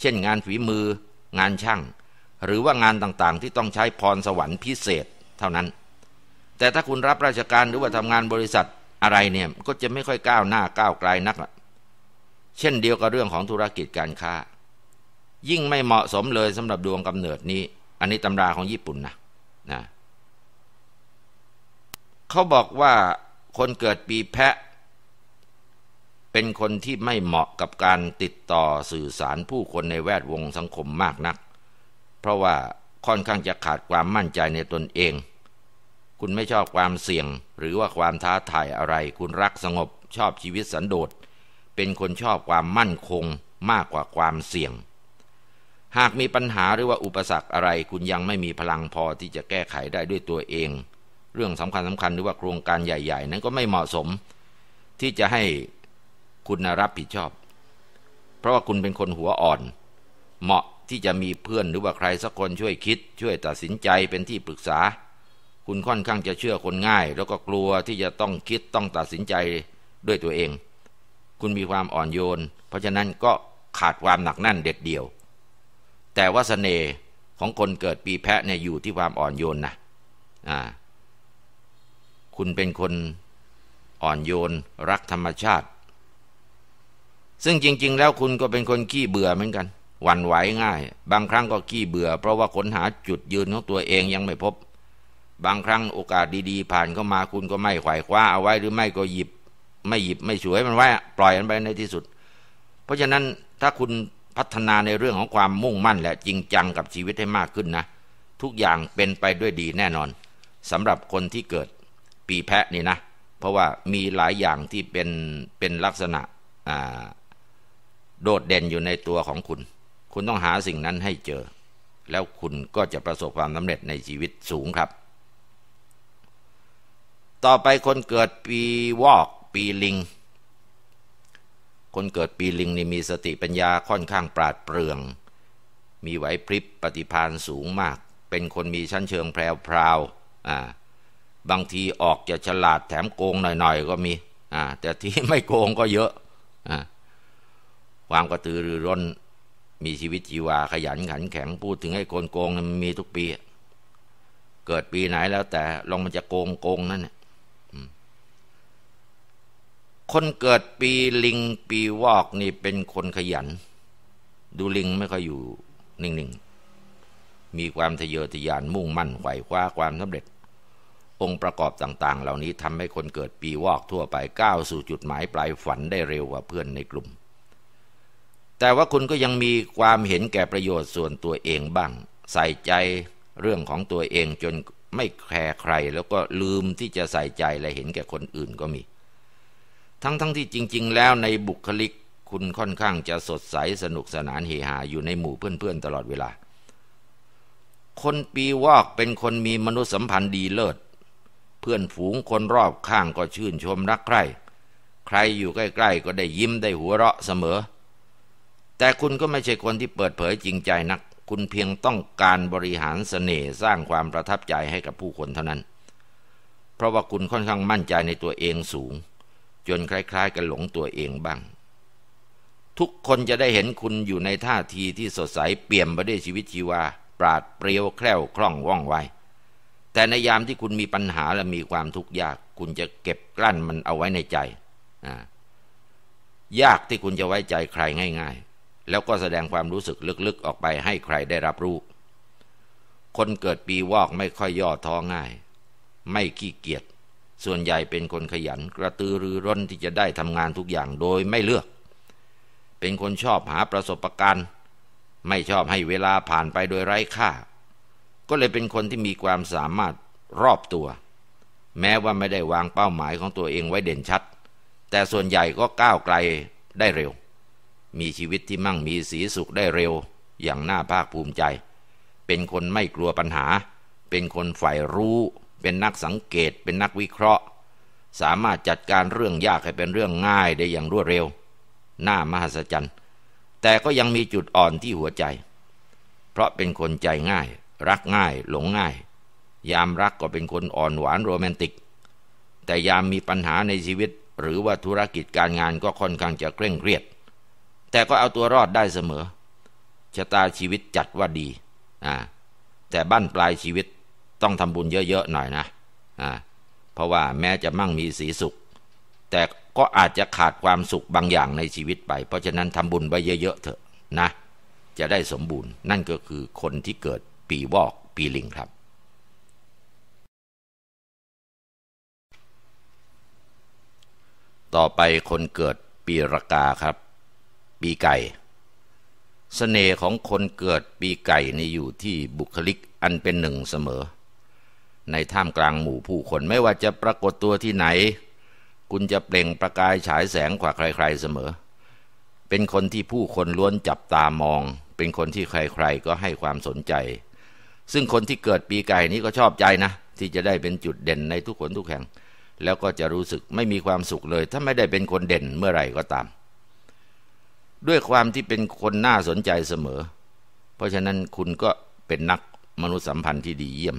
เช่นงานฝีมือ งานช่าง หรือว่างานต่างๆ ที่ต้องใช้พรสวรรค์พิเศษเท่านั้น แต่ถ้าคุณรับราชการหรือว่าทำงานบริษัทอะไรเนี่ยก็จะไม่ค่อยก้าวหน้าก้าวไกลนักเช่นเดียวกับเรื่องของธุรกิจการค้ายิ่งไม่เหมาะสมเลยสำหรับดวงกำเนิดนี้ อันนี้ตำราของญี่ปุ่นนะนะ เขาบอกว่าคนเกิดปีแพะ เป็นคนที่ไม่เหมาะกับการติดต่อสื่อสารผู้คนในแวดวงสังคมมากนัก เพราะว่าค่อนข้างจะขาดความมั่นใจในตนเอง คุณไม่ชอบความเสี่ยง หรือว่าความท้าทายอะไร คุณรักสงบชอบชีวิตสันโดษ เป็นคนชอบความมั่นคงมากกว่าความเสี่ยงหากมีปัญหาหรือว่าอุปสรรคอะไร คุณยังไม่มีพลังพอที่จะแก้ไขได้ด้วยตัวเอง เรื่องสำคัญสำคัญหรือว่าโครงการใหญ่ๆ นั้นก็ไม่เหมาะสม ที่จะให้คุณรับผิดชอบ เพราะว่าคุณเป็นคนหัวอ่อน เหมาะที่จะมีเพื่อนหรือว่าใครสักคนช่วยคิด ช่วยตัดสินใจเป็นที่ปรึกษา คุณค่อนข้างจะเชื่อคนง่าย แล้วก็กลัวที่จะต้องคิดต้องตัดสินใจด้วยตัวเอง คุณมีความอ่อนโยน เพราะฉะนั้นก็ขาดความหนักแน่นเด็ดเดี่ยวแต่ว่าสเสน่ห์ของคนเกิดปีแพะเนี่ยอยู่ที่ความอ่อนโยนนะอ่าคุณเป็นคนอ่อนโยนรักธรรมชาติ ซึ่งจริง ๆ แล้วคุณก็เป็นคนขี้เบื่อเหมือนกัน หวั่นไหวง่าย บางครั้งก็ขี้เบื่อ เพราะว่าค้นหาจุดยืนของตัวเองยังไม่พบ บางครั้งโอกาสดี ๆ ผ่านเข้ามาคุณก็ไม่ขวายคว้า เอาไว้หรือไม่ก็หยิบ ไม่หยิบไม่่วยมันไว้ปล่อยมันไปในที่สุด เพราะฉะนั้นถ้าคุณพัฒนาในเรื่องของความมุ่งมั่นและจริงจังกับชีวิตให้มากขึ้นนะ ทุกอย่างเป็นไปด้วยดีแน่นอนสำหรับคนที่เกิดปีแพะนี่นะ เพราะว่ามีหลายอย่างที่เป็นเป็นลักษณะโดดเด่นอยู่ในตัวของคุณ คุณต้องหาสิ่งนั้นให้เจอ แล้วคุณก็จะประสบความสำเร็จในชีวิตสูงครับ ต่อไปคนเกิดปีวอกปีลิงคนเกิดปีลิงนี่มีสติปัญญาค่อนข้างปราดเปรื่อง มีไหวพริบปฏิพานสูงมาก เป็นคนมีชั้นเชิงแพรวพราว อ่า บางทีออกจะฉลาดแถมโกงหน่อยๆก็มี อ่า แต่ที่ไม่โกงก็เยอะ อ่า ความกระตือรือร้นมีชีวิตชีวาขยันขันแข็ง พูดถึงให้คนโกงมันมีทุกปี เกิดปีไหนแล้วแต่ลองมันจะโกงโกงนั่นเนีคนเกิดปีลิงปีวอกนี่เป็นคนขยัน ดูลิงไม่ค่อยอยู่นิ่ง ๆ มีความทะเยอทะยานมุ่งมั่นไขวคว้าความสำเร็จ องค์ประกอบต่างๆ เหล่านี้ทำให้คนเกิดปีวอกทั่วไปก้าวสู่จุดหมายปลายฝันได้เร็วกว่าเพื่อนในกลุ่ม แต่ว่าคุณก็ยังมีความเห็นแก่ประโยชน์ส่วนตัวเองบ้าง ใส่ใจเรื่องของตัวเองจนไม่แคร์ใคร แล้วก็ลืมที่จะใส่ใจและเห็นแก่คนอื่นก็มีทั้งๆทที่จริงๆ แล้วในบุคลิกคุณค่อนข้างจะสดใสสนุกสนานเฮฮาอยู่ในหมู่เพื่อนๆ ตลอดเวลา คนปีวอกเป็นคนมีมนุษยสัมพันธ์ดีเลิศ เพื่อนฝูงคนรอบข้างก็ชื่นชมรักใคร่ใครอยู่ใกล้ ๆ ก็ได้ยิ้มได้หัวเราะเสมอ แต่คุณก็ไม่ใช่คนที่เปิดเผยจริงใจนัก คุณเพียงต้องการบริหารสเสน่ห์สร้างความประทับใจให้กับผู้คนเท่านั้น เพราะว่าคุณค่อนข้างมั่นใจในตัวเองสูงจนคล้าย ๆกันหลงตัวเอง บ้าง ทุกคนจะได้เห็นคุณอยู่ในท่าทีที่สดใส เปี่ยมไปด้วยชีวิตชีวา ปราดเปรียวแคล่วคล่องว่องไวแต่ในยามที่คุณมีปัญหาและมีความทุกข์ยาก คุณจะเก็บกลั้นมันเอาไว้ในใจยากที่คุณจะไว้ใจใครง่ายๆ แล้วก็แสดงความรู้สึกลึกๆออกไปให้ใครได้รับรู้ คนเกิดปีวอกไม่ค่อยย่อท้อง่าย ไม่ขี้เกียจส่วนใหญ่เป็นคนขยันกระตือรือร้นที่จะได้ทำงานทุกอย่างโดยไม่เลือก เป็นคนชอบหาประสบการณ์ ไม่ชอบให้เวลาผ่านไปโดยไร้ค่า ก็เลยเป็นคนที่มีความสามารถรอบตัว แม้ว่าไม่ได้วางเป้าหมายของตัวเองไว้เด่นชัด แต่ส่วนใหญ่ก็ก้าวไกลได้เร็ว มีชีวิตที่มั่งมีสีสุขได้เร็ว อย่างน่าภาคภูมิใจ เป็นคนไม่กลัวปัญหา เป็นคนใฝ่รู้เป็นนักสังเกตเป็นนักวิเคราะห์ สามารถจัดการเรื่องยากให้เป็นเรื่องง่ายได้อย่างรวดเร็วน่ามหัศจรรย์แต่ก็ยังมีจุดอ่อนที่หัวใจ เพราะเป็นคนใจง่าย รักง่ายหลงง่าย ยามรักก็เป็นคนอ่อนหวานโรแมนติก แต่ยามมีปัญหาในชีวิต หรือว่าธุรกิจการงานก็ค่อนข้างจะเคร่งเครียด แต่ก็เอาตัวรอดได้เสมอชะตาชีวิตจัดว่าดีอ่าแต่บั้นปลายชีวิตต้องทำบุญเยอะๆ หน่อยนะอ่าเพราะว่าแม้จะมั่งมีสีสุข แต่ก็อาจจะขาดความสุขบางอย่างในชีวิตไป เพราะฉะนั้นทำบุญไว้เยอะๆเถอะนะ จะได้สมบูรณ์ นั่นก็คือคนที่เกิดปีวอกปีลิงครับ ต่อไปคนเกิดปีรากาครับ ปีไก่สเสน่ห์ของคนเกิดปีไก่นี่อยู่ที่บุคลิกอันเป็นหนึ่งเสมอในท่ามกลางหมู่ผู้คนไม่ว่าจะปรากฏตัวที่ไหน คุณจะเปล่งประกายฉายแสงกว่าใคร ๆเสมอ เป็นคนที่ผู้คนล้วนจับตามอง เป็นคนที่ใคร ๆ ก็ให้ความสนใจ ซึ่งคนที่เกิดปีไก่นี้ก็ชอบใจนะที่จะได้เป็นจุดเด่นในทุกคนทุกแห่ง แล้วก็จะรู้สึกไม่มีความสุขเลย ถ้าไม่ได้เป็นคนเด่นเมื่อไหร่ก็ตาม ด้วยความที่เป็นคนน่าสนใจเสมอ เพราะฉะนั้นคุณก็เป็นนักมนุษยสัมพันธ์ที่ดีเยี่ยม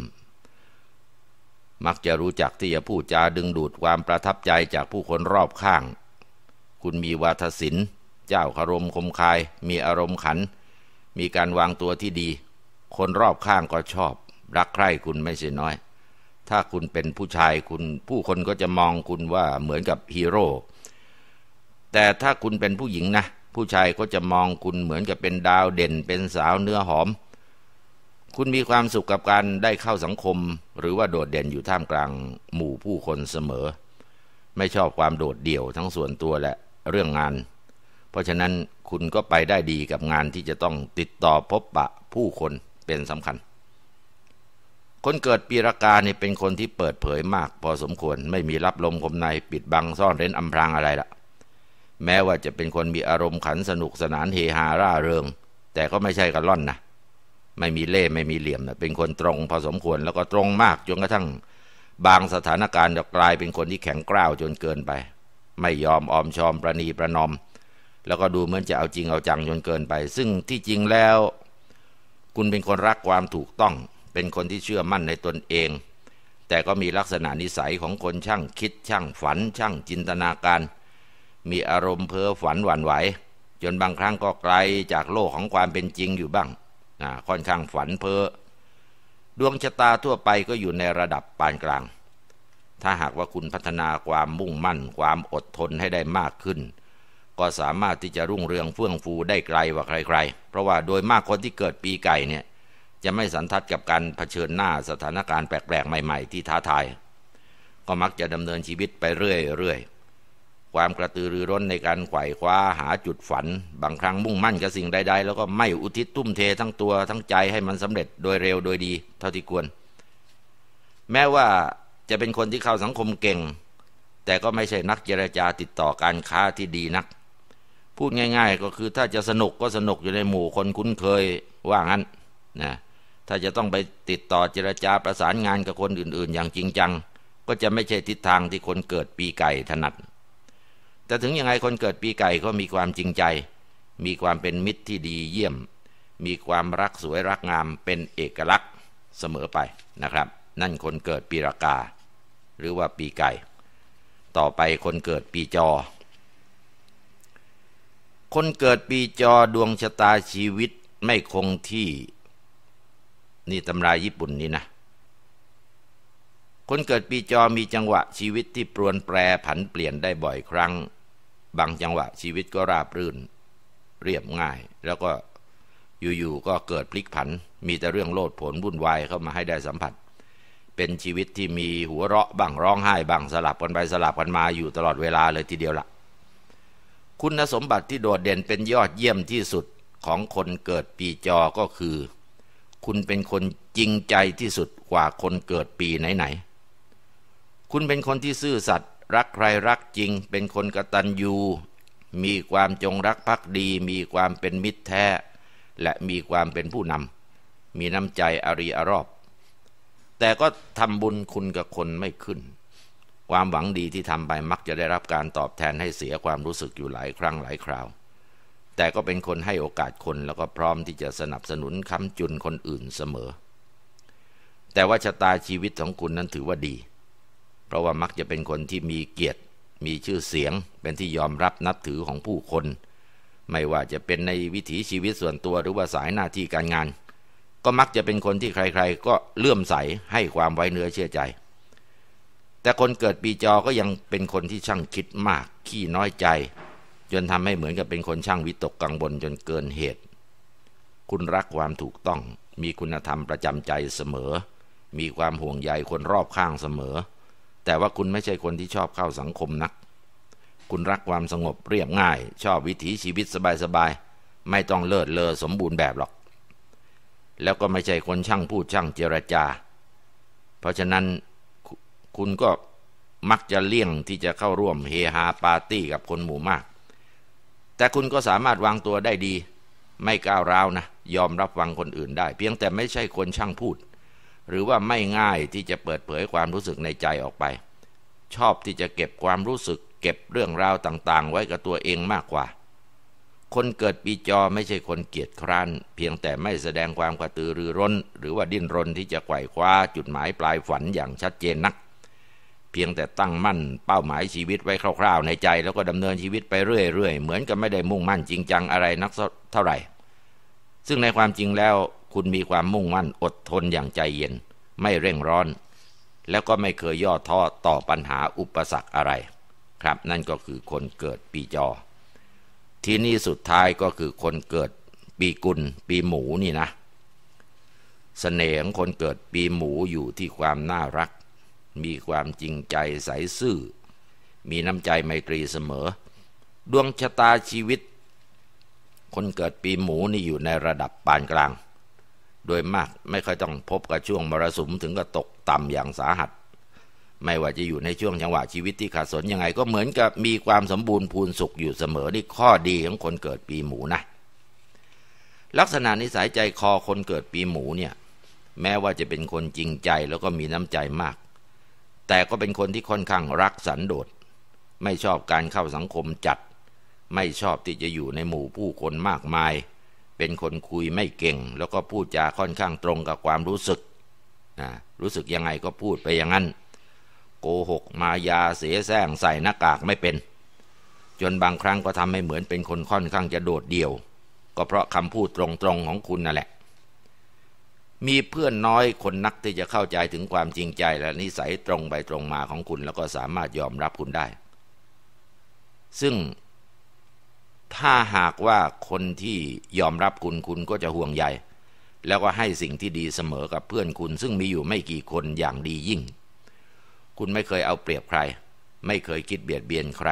มักจะรู้จักที่จะพูดจาดึงดูดความประทับใจจากผู้คนรอบข้าง คุณมีวาทศิลป์ เจ้าคารมคมคาย มีอารมณ์ขัน มีการวางตัวที่ดี คนรอบข้างก็ชอบ รักใคร่คุณไม่ใช่น้อย ถ้าคุณเป็นผู้ชายคุณ ผู้คนก็จะมองคุณว่าเหมือนกับฮีโร่ แต่ถ้าคุณเป็นผู้หญิงนะ ผู้ชายก็จะมองคุณเหมือนกับเป็นดาวเด่น เป็นสาวเนื้อหอมคุณมีความสุขกับการได้เข้าสังคม หรือว่าโดดเด่นอยู่ท่ามกลาง หมู่ผู้คนเสมอ ไม่ชอบความโดดเดี่ยวทั้งส่วนตัวและเรื่องงาน เพราะฉะนั้นคุณก็ไปได้ดีกับงานที่จะต้องติดต่อพบปะผู้คนเป็นสำคัญ คนเกิดปีรากาเนี่เป็นคนที่เปิดเผยมาก พอสมควรไม่มีรับลมคมในปิดบังซ่อนเร้นอำพรางอะไรละแม้ว่าจะเป็นคนมีอารมณ์ขันสนุกสนานเฮฮาร่าเริงแต่ก็ไม่ใช่กัะล่อนนะไม่มีเล่ไม่มีเหลี่ยมนะเป็นคนตรงพอสมควรแล้วก็ตรงมากจนกระทั่งบางสถานการณ์จะกลายเป็นคนที่แข็งกร้าวจนเกินไป ไม่ยอมออมชอมประนีประนอม แล้วก็ดูเหมือนจะเอาจริงเอาจังจนเกินไป ซึ่งที่จริงแล้ว คุณเป็นคนรักความถูกต้อง เป็นคนที่เชื่อมั่นในตนเอง แต่ก็มีลักษณะนิสัยของคนช่างคิดช่างฝันช่างจินตนาการ มีอารมณ์เพ้อฝันหวั่นไหว จนบางครั้งก็ไกลจากโลกของความเป็นจริงอยู่บ้างค่อนข้างฝันเพ้อดวงชะตาทั่วไปก็อยู่ในระดับปานกลาง ถ้าหากว่าคุณพัฒนาความมุ่งมั่น ความอดทนให้ได้มากขึ้น ก็สามารถที่จะรุ่งเรืองเฟื่องฟูได้ไกลกว่าใครๆ เพราะว่าโดยมากคนที่เกิดปีไก่เนี่ย จะไม่สันทัดกับการเผชิญหน้าสถานการณ์แปลกๆใหม่ๆที่ท้าทาย ก็มักจะดำเนินชีวิตไปเรื่อยๆความกระตือรือร้นในการไขว่คว้าหาจุดฝัน บางครั้งมุ่งมั่นกับสิ่งใดๆแล้วก็ไม่อุทิศตุ้มเททั้งตัวทั้งใจให้มันสำเร็จโดยเร็วโดยดี เท่าที่ควร แม้ว่าจะเป็นคนที่เข้าสังคมเก่ง แต่ก็ไม่ใช่นักเจรจาติดต่อการค้าที่ดีนัก พูดง่ายๆ ก็คือถ้าจะสนุกก็สนุกอยู่ในหมู่คนคุ้นเคยว่างั้นนะ ถ้าจะต้องไปติดต่อเจรจาประสานงานกับคนอื่นๆ อย่างจริงจัง ก็จะไม่ใช่ทิศทางที่คนเกิดปีไก่ถนัดแต่ถึงยังไงคนเกิดปีไก่ก็มีความจริงใจ มีความเป็นมิตรที่ดีเยี่ยม มีความรักสวยรักงามเป็นเอกลักษณ์เสมอไปนะครับ นั่นคนเกิดปีรากา หรือว่าปีไก่ ต่อไปคนเกิดปีจอ คนเกิดปีจอดวงชะตาชีวิตไม่คงที่ นี่ตำรายญี่ปุ่นนี่นะ คนเกิดปีจอมีจังหวะชีวิตที่ปรวนแปรผันเปลี่ยนได้บ่อยครั้งบางจังหวะชีวิตก็ราบรื่นเรียบง่าย แล้วก็อยู่ๆก็เกิดพลิกผัน มีแต่เรื่องโลดผลวุ่นวายเข้ามาให้ได้สัมผัส เป็นชีวิตที่มีหัวเราะบ้างร้องไห้บ้างสลับกันไป สลับกันมาอยู่ตลอดเวลาเลยทีเดียวละ่ะ คุณสมบัติที่โดดเด่นเป็นยอดเยี่ยมที่สุดของคนเกิดปีจอก็คือ คุณเป็นคนจริงใจที่สุดกว่าคนเกิดปีไหนๆคุณเป็นคนที่ซื่อสัตย์รักใครรักจริงเป็นคนกตัญญูมีความจงรักภักดี มีความเป็นมิตรแท้ และมีความเป็นผู้นำมีน้ำใจอรีอรอบ แต่ก็ทำบุญคุณกับคนไม่ขึ้น ความหวังดีที่ทำไปมักจะได้รับการตอบแทนให้เสียความรู้สึกอยู่หลายครั้งหลายคราว แต่ก็เป็นคนให้โอกาสคนแล้วก็พร้อมที่จะสนับสนุนค้ำจุนคนอื่นเสมอ แต่ว่าชะตาชีวิตของคุณนั้นถือว่าดีเพราะว่ามักจะเป็นคนที่มีเกียรติ มีชื่อเสียง เป็นที่ยอมรับนับถือของผู้คน ไม่ว่าจะเป็นในวิถีชีวิตส่วนตัวหรือว่าสายหน้าที่การงาน ก็มักจะเป็นคนที่ใครๆ ก็เลื่อมใส ให้ความไว้เนื้อเชื่อใจ แต่คนเกิดปีจอ ก็ยังเป็นคนที่ช่างคิดมาก ขี้น้อยใจ จนทำให้เหมือนกับเป็นคนช่างวิตกกังวลจนเกินเหตุ คุณรักความถูกต้อง มีคุณธรรมประจำใจเสมอ มีความห่วงใยคนรอบข้างเสมอแต่ว่าคุณไม่ใช่คนที่ชอบเข้าสังคมนัก คุณรักความสงบเรียบง่าย ชอบวิถีชีวิตสบายๆ ไม่ต้องเลิศเลอสมบูรณ์แบบหรอก แล้วก็ไม่ใช่คนช่างพูดช่างเจรจา เพราะฉะนั้นคุณก็มักจะเลี่ยงที่จะเข้าร่วมเฮฮาปาร์ตี้กับคนหมู่มาก แต่คุณก็สามารถวางตัวได้ดี ไม่ก้าวร้าวนะ ยอมรับฟังคนอื่นได้ เพียงแต่ไม่ใช่คนช่างพูดหรือว่าไม่ง่ายที่จะเปิดเผยความรู้สึกในใจออกไป ชอบที่จะเก็บความรู้สึก เก็บเรื่องราวต่างๆ ไว้กับตัวเองมากกว่า คนเกิดปีจอไม่ใช่คนเกียจคร้านเพียงแต่ไม่แสดงความกระตือรือร้น หรือว่าดิ้นรนที่จะไขว่คว้า จุดหมายปลายฝันอย่างชัดเจนนัก เพียงแต่ตั้งมั่น เป้าหมายชีวิตไว้คร่าวๆ ในใจแล้วก็ดำเนินชีวิตไปเรื่อยๆเหมือนกับไม่ได้มุ่งมั่นจริงจังอะไรนักเท่าไหร่ ซึ่งในความจริงแล้วคุณมีความมุ่งมั่นอดทนอย่างใจเย็นไม่เร่งร้อน แล้วก็ไม่เคยย่อท้อต่อปัญหาอุปสรรคอะไร ครับนั่นก็คือคนเกิดปีจอ ที่นี่สุดท้ายก็คือคนเกิดปีกุลปีหมูนี่นะสเสน่ห์ของคนเกิดปีหมูอยู่ที่ความน่ารัก มีความจริงใจใสซื่อ มีน้ำใจไมตรีเสมอดวงชะตาชีวิต คนเกิดปีหมูนี่อยู่ในระดับปานกลางโดยมากไม่ค่อยต้องพบกับช่วงมรสุมถึงกับตกต่ำอย่างสาหัส ไม่ว่าจะอยู่ในช่วงจังหวะชีวิตที่ขาดสนยังไง ก็เหมือนกับมีความสมบูรณ์พูนสุขอยู่เสมอนี่ข้อดีของคนเกิดปีหมูนะลักษณะนิสัยใจคอคนเกิดปีหมูเนี่ยแม้ว่าจะเป็นคนจริงใจแล้วก็มีน้ำใจมาก แต่ก็เป็นคนที่ค่อนข้างรักสันโดษไม่ชอบการเข้าสังคมจัด ไม่ชอบที่จะอยู่ในหมู่ผู้คนมากมายเป็นคนคุยไม่เก่งแล้วก็พูดจาค่อนข้างตรงกับความรู้สึกนะรู้สึกยังไงก็พูดไปอย่างนั้นโกหก มายาเสียแซงใส่หน้ากากไม่เป็น จนบางครั้งก็ทำให้เหมือนเป็นคนค่อนข้างจะโดดเดี่ยว ก็เพราะคำพูดตรงๆของคุณนั่นแหละ มีเพื่อนน้อยคนนักที่จะเข้าใจถึงความจริงใจและนิสัยตรง ไปตรงมาของคุณ แล้วก็สามารถยอมรับคุณได้ ซึ่งถ้าหากว่าคนที่ยอมรับคุณคุณก็จะห่วงใยแล้วก็ให้สิ่งที่ดีเสมอกับเพื่อนคุณซึ่งมีอยู่ไม่กี่คนอย่างดียิ่ง คุณไม่เคยเอาเปรียบใคร ไม่เคยคิดเบียดเบียนใคร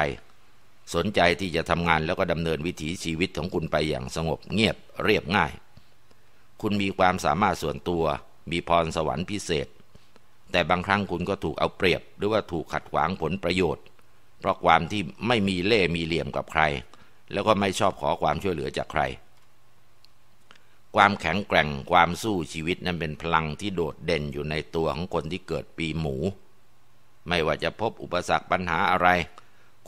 สนใจที่จะทำงานแล้วก็ดำเนินวิถีชีวิตของคุณไปอย่างสงบเงียบเรียบง่าย คุณมีความสามารถส่วนตัว มีพรสวรรค์พิเศษ แต่บางครั้งคุณก็ถูกเอาเปรียบ หรือว่าถูกขัดขวางผลประโยชน์ เพราะความที่ไม่มีเล่มีเหลี่ยมกับใครแล้วก็ไม่ชอบขอความช่วยเหลือจากใคร ความแข็งแกร่งความสู้ชีวิตนั้นเป็นพลังที่โดดเด่นอยู่ในตัวของคนที่เกิดปีหมู ไม่ว่าจะพบอุปสรรคปัญหาอะไร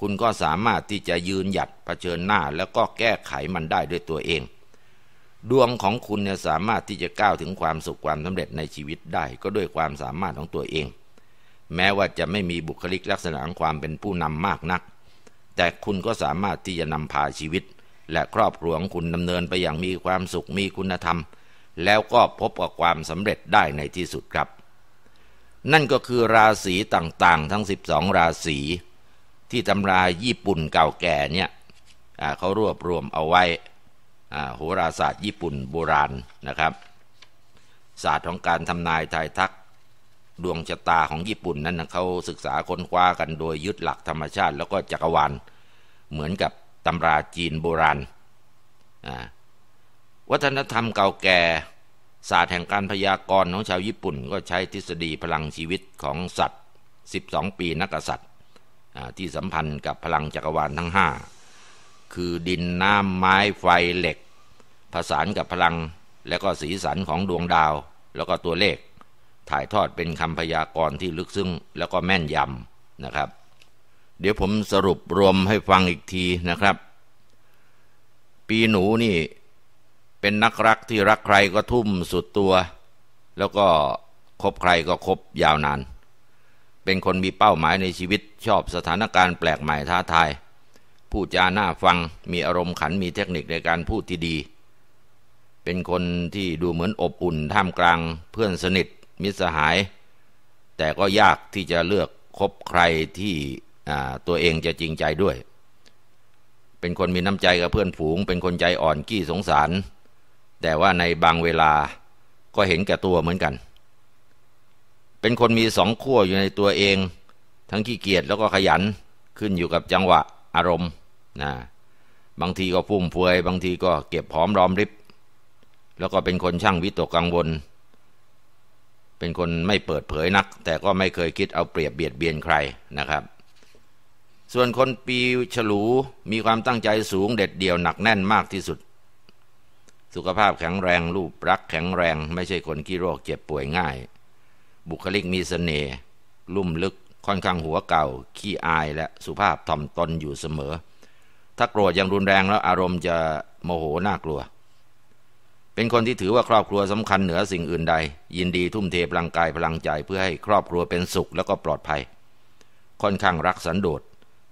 คุณก็สามารถที่จะยืนหยัดเผชิญหน้าแล้วก็แก้ไขมันได้ด้วยตัวเอง ดวงของคุณเนี่ยสามารถที่จะก้าวถึงความสุขความสำเร็จในชีวิตได้ก็ด้วยความสามารถของตัวเอง แม้ว่าจะไม่มีบุคลิกลักษณะของความเป็นผู้นำมากนักแต่คุณก็สามารถที่จะนำพาชีวิตและครอบครัวของคุณดำเนินไปอย่างมีความสุขมีคุณธรรม แล้วก็พบกับความสำเร็จได้ในที่สุดครับ นั่นก็คือราศีต่างๆทั้ง 12 ราศีที่ตำราญี่ปุ่นเก่าแก่เนี่ยเขารวบรวมเอาไว้โหราศาสตร์ ญี่ปุ่นโบราณนะครับ ศาสตร์ของการทำนายทายทักดวงชะตาของญี่ปุ่นนั้นเขาศึกษาค้นคว้ากันโดยยึดหลักธรรมชาติแล้วก็จักรวาลเหมือนกับตำราจีนโบราณวัฒนธรรมเก่าแก่ศาสตร์แห่งการพยากรณ์ของชาวญี่ปุ่นก็ใช้ทฤษฎีพลังชีวิตของสัตว์ 12 ปีนักสัตว์ที่สัมพันธ์กับพลังจักรวาลทั้ง 5 คือดินน้ำไม้ไฟเหล็ก ผสานกับพลังและก็สีสันของดวงดาวแล้วก็ตัวเลขถ่ายทอดเป็นคำพยากรณ์ที่ลึกซึ้งแล้วก็แม่นยำนะครับ เดี๋ยวผมสรุปรวมให้ฟังอีกทีนะครับ ปีหนูนี่เป็นนักรักที่รักใครก็ทุ่มสุดตัว แล้วก็คบใครก็คบยาวนาน เป็นคนมีเป้าหมายในชีวิตชอบสถานการณ์แปลกใหม่ท้าทาย ผู้จาหน้าฟังมีอารมณ์ขันมีเทคนิคในการพูดที่ดี เป็นคนที่ดูเหมือนอบอุ่น ท่ามกลางเพื่อนสนิทมิตรสหาย แต่ก็ยากที่จะเลือกคบใครที่ตัวเองจะจริงใจด้วย เป็นคนมีน้ำใจกับเพื่อนฝูงเป็นคนใจอ่อนขี้สงสาร แต่ว่าในบางเวลาก็เห็นแก่ตัวเหมือนกัน เป็นคนมีสองขั้วอยู่ในตัวเอง ทั้งขี้เกียจแล้วก็ขยันขึ้นอยู่กับจังหวะอารมณ์นะบางทีก็ฟุ่มเฟือยบางทีก็เก็บหอมรอมริบแล้วก็เป็นคนช่างวิตกกังวลเป็นคนไม่เปิดเผยนัก แต่ก็ไม่เคยคิดเอาเปรียบเบียดเบียนใครนะครับ ส่วนคนปีฉลูมีความตั้งใจสูงเด็ดเดี่ยวหนักแน่นมากที่สุด สุขภาพแข็งแรงรูปรักแข็งแรง ไม่ใช่คนขี้โรคเจ็บป่วยง่าย บุคลิกมีสเสน่ห์ลุ่มลึกค่อนข้างหัวเก่า ขี้อายและสุภาพถ่อมตนอยู่เสมอ ถ้าโกรธยังรุนแรงแล้วอารมณ์จะโมโหน่ากลัวเป็นคนที่ถือว่าครอบครัวสำคัญเหนือสิ่งอื่นใด ยินดีทุ่มเทพลังกายพลังใจ เพื่อให้ครอบครัวเป็นสุขแล้วก็ปลอดภัย ค่อนข้างรักสันโดษ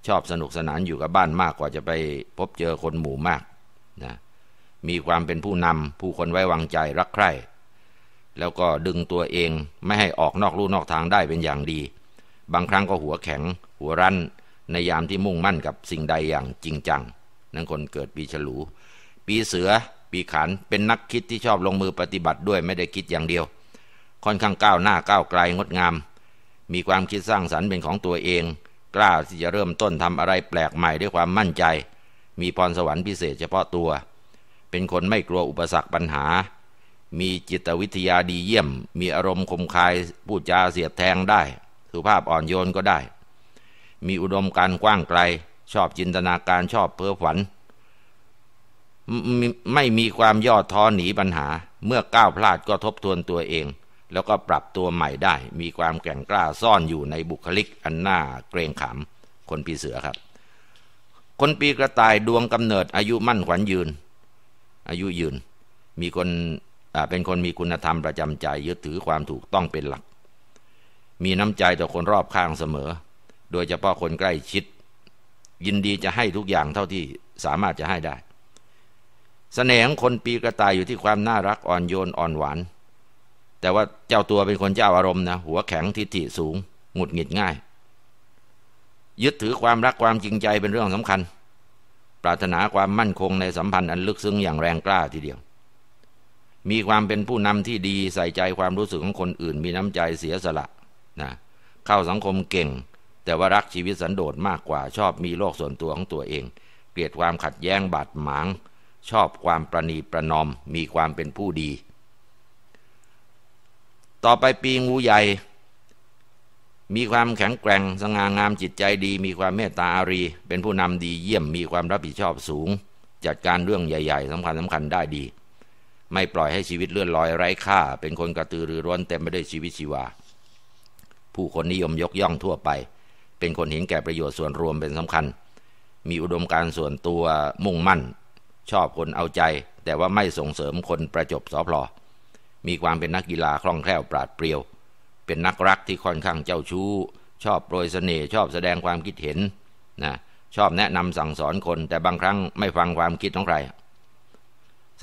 ชอบสนุกสนานอยู่กับบ้านมากกว่าจะไปพบเจอคนหมู่มากนะมีความเป็นผู้นำผู้คนไว้วางใจรักใคร่ แล้วก็ดึงตัวเองไม่ให้ออกนอกลู่นอกทางได้เป็นอย่างดี บางครั้งก็หัวแข็ง หัวรั้นในยามที่มุ่งมั่นกับสิ่งใดอย่างจริงจัง นั่นคนเกิดปีฉลู ปีเสือปีขานเป็นนักคิดที่ชอบลงมือปฏิบัติด้วยไม่ได้คิดอย่างเดียว ค่อนข้างก้าวหน้าก้าวไกลงดงาม มีความคิดสร้างสรรค์เป็นของตัวเอง กล้าที่จะเริ่มต้นทำอะไรแปลกใหม่ด้วยความมั่นใจ มีพรสวรรค์พิเศษเฉพาะตัว เป็นคนไม่กลัวอุปสรรคปัญหา มีจิตวิทยาดีเยี่ยม มีอารมณ์คมคายพูดจาเสียดแทงได้สุภาพอ่อนโยนก็ได้ มีอุดมการกว้างไกล ชอบจินตนาการชอบเพ้อฝันไม่มีความย่อท้อหนีปัญหา เมื่อก้าวพลาดก็ทบทวนตัวเอง แล้วก็ปรับตัวใหม่ได้ มีความแก็่งกล้าซ่อนอยู่ในบุคลิกอันน่า เกรงขาม คนปีเสือครับ คนปีกระต่ายดวงกำเนิดอายุมั่นขวัญยืน อายุยืน มีคนเป็นคนมีคุณธรรมประจำใจ ยึดถือความถูกต้องเป็นหลัก มีน้ำใจต่อคนรอบข้างเสมอ โดยเฉพาะคนใกล้ชิด ยินดีจะให้ทุกอย่างเท่าที่สามารถจะให้ได้สน่ห์ของคนปีกระต่าย อยู่ที่ความน่ารักอ่อนโยนอ่อนหวาน แต่ว่าเจ้าตัวเป็นคนเจ้าอารมณ์นะหัวแข็งทิฐิสูง หงุดหงิดง่าย ยึดถือความรักความจริงใจเป็นเรื่องสำคัญ ปรารถนาความมั่นคงในสัมพันธ์อันลึกซึ้งอย่างแรงกล้าทีเดียวมีความเป็นผู้นำที่ดี ใส่ใจความรู้สึกของคนอื่นมีน้ำใจเสียสละนะเข้าสังคมเก่ง แต่ว่ารักชีวิตสันโดษมากกว่าชอบมีโลกส่วนตัวของตัวเอง เกลียดความขัดแย้งบาดหมางชอบความประนีประนอม มีความเป็นผู้ดี ต่อไปปีงูใหญ่ มีความแข็งแกร่งสง่างามจิตใจดี มีความเมตตาอารี เป็นผู้นำดีเยี่ยม มีความรับผิดชอบสูงจัดการเรื่องใหญ่ๆสำคัญสำคัญได้ดี ไม่ปล่อยให้ชีวิตเลื่อน ลอยไร้ค่าเป็นคนกระตือรือร้นเต็มไปด้วย ชีวิตชีวา ผู้คนนิยมยกย่องทั่วไป เป็นคนเห็นแก่ประโยชน์ส่วนรวมเป็นสำคัญ มีอุดมการณ์ส่วนตัวมุ่งมั่นชอบคนเอาใจแต่ว่าไม่ส่งเสริมคนประจบสอพลอ มีความเป็นนักกีฬาคล่องแคล่วปราดเปรียว เป็นนักรักที่ค่อนข้างเจ้าชู้ ชอบโปรยเสน่ห์ชอบแสดงความคิดเห็นนะชอบแนะนำสั่งสอนคนแต่บางครั้งไม่ฟังความคิดของใคร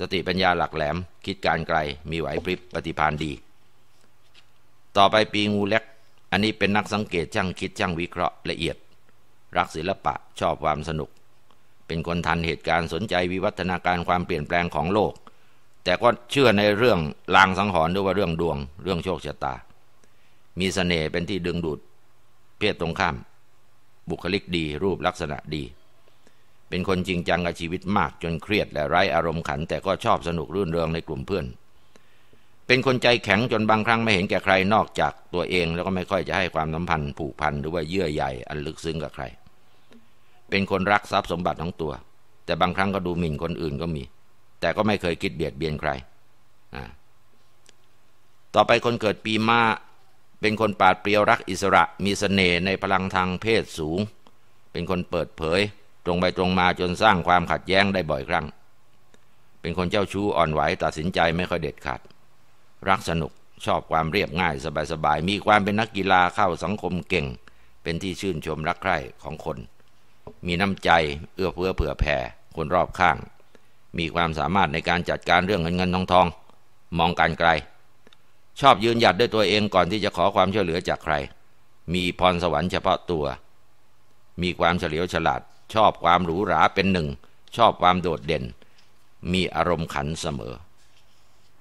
สติปัญญาหลักแหลมคิดการไกลมีไหวพริบปฏิภาณดี ต่อไปปีงูเล็ก อันนี้เป็นนักสังเกตช่างคิดช่างวิเคราะห์ละเอียด รักศิลปะชอบความสนุกเป็นคนทันเหตุการณ์สนใจวิวัฒนาการความเปลี่ยนแปลงของโลก แต่ก็เชื่อในเรื่องลางสังหรณ์ด้วยว่าเรื่องดวง เรื่องโชคชะตา มีสเสน่ห์เป็นที่ดึงดูดเพศตรงข้าม บุคลิกดีรูปลักษณะดี เป็นคนจริงจังกับชีวิตมากจนเครียดและไร้อารมณ์ขันแต่ก็ชอบสนุกรื่นเริงในกลุ่มเพื่อนเป็นคนใจแข็งจนบางครั้งไม่เห็นแก่ใครนอกจากตัวเอง แล้วก็ไม่ค่อยจะให้ความสัมพันธ์ผูกพันหรือว่าเยื่อใยอันลึกซึ้งกับใครเป็นคนรักทรัพย์สมบัติของตัว แต่บางครั้งก็ดูหมิ่นคนอื่นก็มี แต่ก็ไม่เคยคิดเบียดเบียนใคร ต่อไปคนเกิดปีมาเป็นคนปาดเปรียวรักอิสระ มีสเสน่ห์ในพลังทางเพศสูง เป็นคนเปิดเผยตรงไปตรงมาจนสร้างความขัดแย้งได้บ่อยครั้ง เป็นคนเจ้าชู้อ่อนไหวตัดสินใจไม่ค่อยเด็ดขาด รักสนุกชอบความเรียบง่าย สบายๆ มีความเป็นนักกีฬาเข้าสังคมเก่ง เป็นที่ชื่นชมรักใคร่ของคนมีน้ำใจเอื้อเฟื้อเผื่อแผ่คนรอบข้าง มีความสามารถในการจัดการเรื่องเงินเงินทองทอง มองการไกล ชอบยืนหยัดด้วยตัวเองก่อนที่จะขอความช่วยเหลือจากใคร มีพรสวรรค์เฉพาะตัว มีความเฉลียวฉลาด ชอบความหรูหราเป็นหนึ่ง ชอบความโดดเด่น มีอารมณ์ขันเสมอ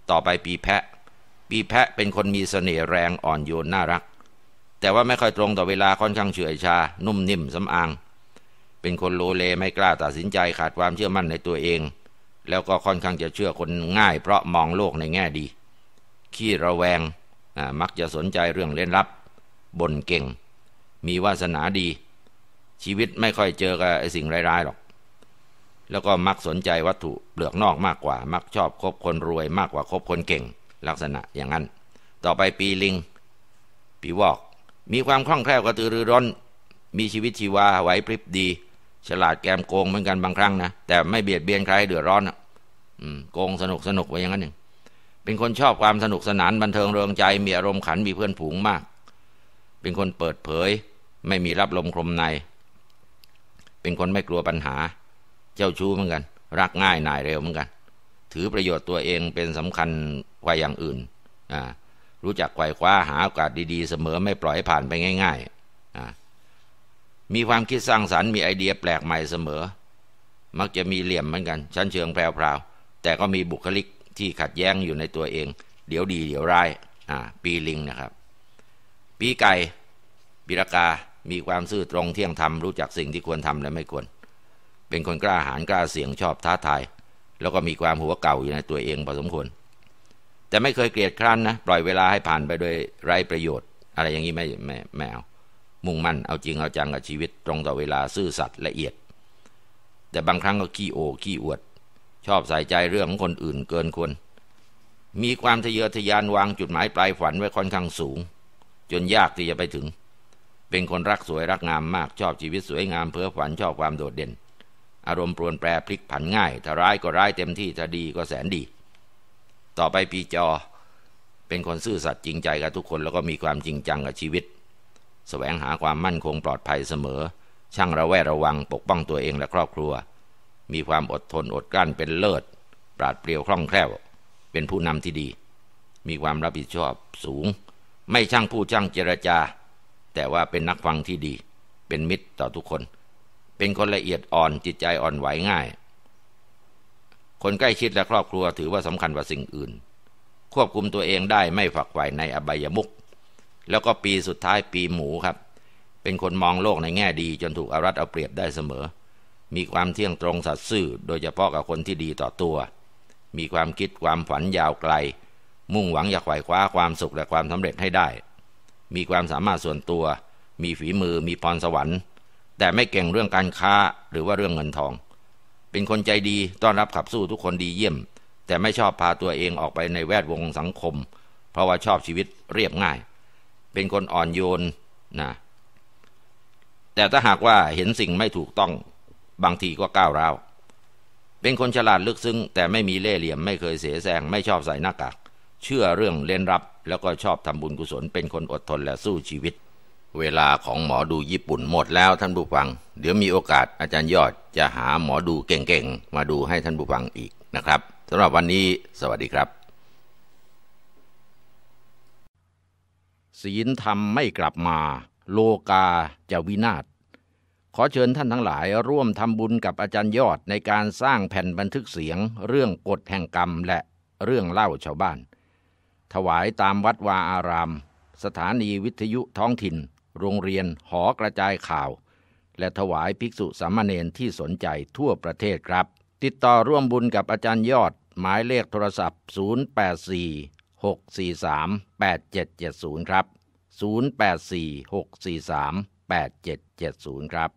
ต่อไปปีแพะ ปีแพะเป็นคนมีเสน่ห์แรงอ่อนโยนน่ารัก แต่ว่าไม่ค่อยตรงต่อเวลาค่อนข้างเฉื่อยชา นุ่มนิ่มสำอางเป็นคนโลเลไม่กล้าตัดสินใจขาดความเชื่อมั่นในตัวเอง แล้วก็ค่อนข้างจะเชื่อคนง่ายเพราะมองโลกในแง่ดี ขี้ระแวงมักจะสนใจเรื่องเล่นลับ บ่นเก่ง มีวาสนาดี ชีวิตไม่ค่อยเจอกับสิ่งร้ายๆหรอก แล้วก็มักสนใจวัตถุเปลือกนอกมากกว่า มักชอบคบคนรวยมากกว่าคบคนเก่งลักษณะอย่างนั้น ต่อไปปีลิง ปีวอก มีความคล่องแคล่วกระตือรือร้น มีชีวิตชีวาไหวพริบดีฉลาดแกมโกงเหมือนกันบางครั้งนะ แต่ไม่เบียดเบียนใครเดือดร้อนอ่ะโกงสนุกสนุกไว้อย่างนั้นหนึ่งเป็นคนชอบความสนุกสนานบันเทิงเริงใจ มีอารมณ์ขันมีเพื่อนผูงมาก เป็นคนเปิดเผย ไม่มีรับลมคมใน เป็นคนไม่กลัวปัญหา เจ้าชู้เหมือนกัน รักง่ายนายเร็วเหมือนกัน ถือประโยชน์ตัวเองเป็นสำคัญกว่าอย่างอื่นอ่ารู้จักไขว่คว้าหาโอกาสดี ๆเสมอไม่ปล่อยผ่านไปง่าย ๆมีความคิดสร้างสรรค์มีไอเดียแปลกใหม่เสมอ มักจะมีเหลี่ยมเหมือนกัน ชั้นเชิงแพรวๆแต่ก็มีบุคลิกที่ขัดแย้งอยู่ในตัวเอง เดี๋ยวดีเดี๋ยวร้ายอ่าปีลิงนะครับ ปีไก่ปีรากา มีความซื่อตรงเที่ยงธรรมรู้จักสิ่งที่ควรทำและไม่ควร เป็นคนกล้าหาญกล้าเสี่ยงชอบท้าทายแล้วก็มีความหัวเก่าอยู่ในตัวเองพอสมควร แต่ไม่เคยเกลียดครั้นนะปล่อยเวลาให้ผ่านไปโดยไร้ประโยชน์ อะไรอย่างนี้ไม่ไม่ไม่เอามุ่งมั่นเอาจริง เอาจังกับชีวิตตรงต่อเวลาซื่อสัตย์ละเอียด แต่บางครั้งก็ขี้โอขี้อวด ชอบใส่ใจเรื่องของคนอื่นเกินควร มีความทะเยอทะยานวางจุดหมายปลายฝันไว้ค่อนข้างสูง จนยากที่จะไปถึง เป็นคนรักสวยรักงามมากชอบชีวิตสวยงาม เพ้อฝัน ชอบความโดดเด่น อารมณ์ปรวนแปรพลิกผันง่าย ถ้าร้ายก็ร้ายเต็มที่ถ้าดีก็แสนดี ต่อไปปีจอ เป็นคนซื่อสัตย์จริงใจกับทุกคนแล้วก็มีความจริงจังกับชีวิตแสวงหาความมั่นคงปลอดภัยเสมอ ช่างระแวดระวังปกป้องตัวเองและครอบครัว มีความอดทนอดกลั้นเป็นเลิศ ปราดเปรียวคล่องแคล่ว เป็นผู้นำที่ดี มีความรับผิดชอบสูง ไม่ช่างผู้ช่างเจรจา แต่ว่าเป็นนักฟังที่ดี เป็นมิตรต่อทุกคน เป็นคนละเอียดอ่อนจิตใจอ่อนไหวง่าย คนใกล้ชิดและครอบครัวถือว่าสำคัญกว่าสิ่งอื่น ควบคุมตัวเองได้ไม่ฝักใฝ่ในอบายมุขแล้วก็ปีสุดท้ายปีหมูครับ เป็นคนมองโลกในแง่ดีจนถูกอารัฐเอาเปรียบได้เสมอ มีความเที่ยงตรงสัตย์ซื่อ โดยเฉพาะกับคนที่ดีต่อตัว มีความคิดความฝันยาวไกล มุ่งหวังอยากไขว่คว้าความสุขและความสำเร็จให้ได้ มีความสามารถส่วนตัว มีฝีมือมีพรสวรรค์ แต่ไม่เก่งเรื่องการค้าหรือว่าเรื่องเงินทอง เป็นคนใจดีต้อนรับขับสู้ทุกคนดีเยี่ยม แต่ไม่ชอบพาตัวเองออกไปในแวดวงสังคม เพราะว่าชอบชีวิตเรียบง่ายเป็นคนอ่อนโยนนะ แต่ถ้าหากว่าเห็นสิ่งไม่ถูกต้องบางทีก็ก้าวร้าว เป็นคนฉลาดลึกซึ้งแต่ไม่มีเล่ห์เหลี่ยมไม่เคยเสียแซงไม่ชอบใส่หน้ากากเชื่อเรื่องเล่นรับแล้วก็ชอบทำบุญกุศล เป็นคนอดทนและสู้ชีวิต เวลาของหมอดูญี่ปุ่นหมดแล้วท่านผู้ฟังเดี๋ยวมีโอกาสอาจารย์ยอด จะหาหมอดูเก่งๆมาดูให้ท่านผู้ฟังอีกนะครับสำหรับวันนี้สวัสดีครับศีลธรรมไม่กลับมาโลกาจะวินาศขอเชิญท่านทั้งหลายร่วมทำบุญกับอาจารย์ยอดในการสร้างแผ่นบันทึกเสียงเรื่องกฎแห่งกรรมและเรื่องเล่าชาวบ้าน ถวายตามวัดวาอารามสถานีวิทยุท้องถิ่น โรงเรียนหอกระจายข่าวและถวายภิกษุสามเณรที่สนใจทั่วประเทศครับ ติดต่อร่วมบุญกับอาจารย์ยอด หมายเลขโทรศัพท์ 084 643 8770 ครับ 084 643 8770 ครับ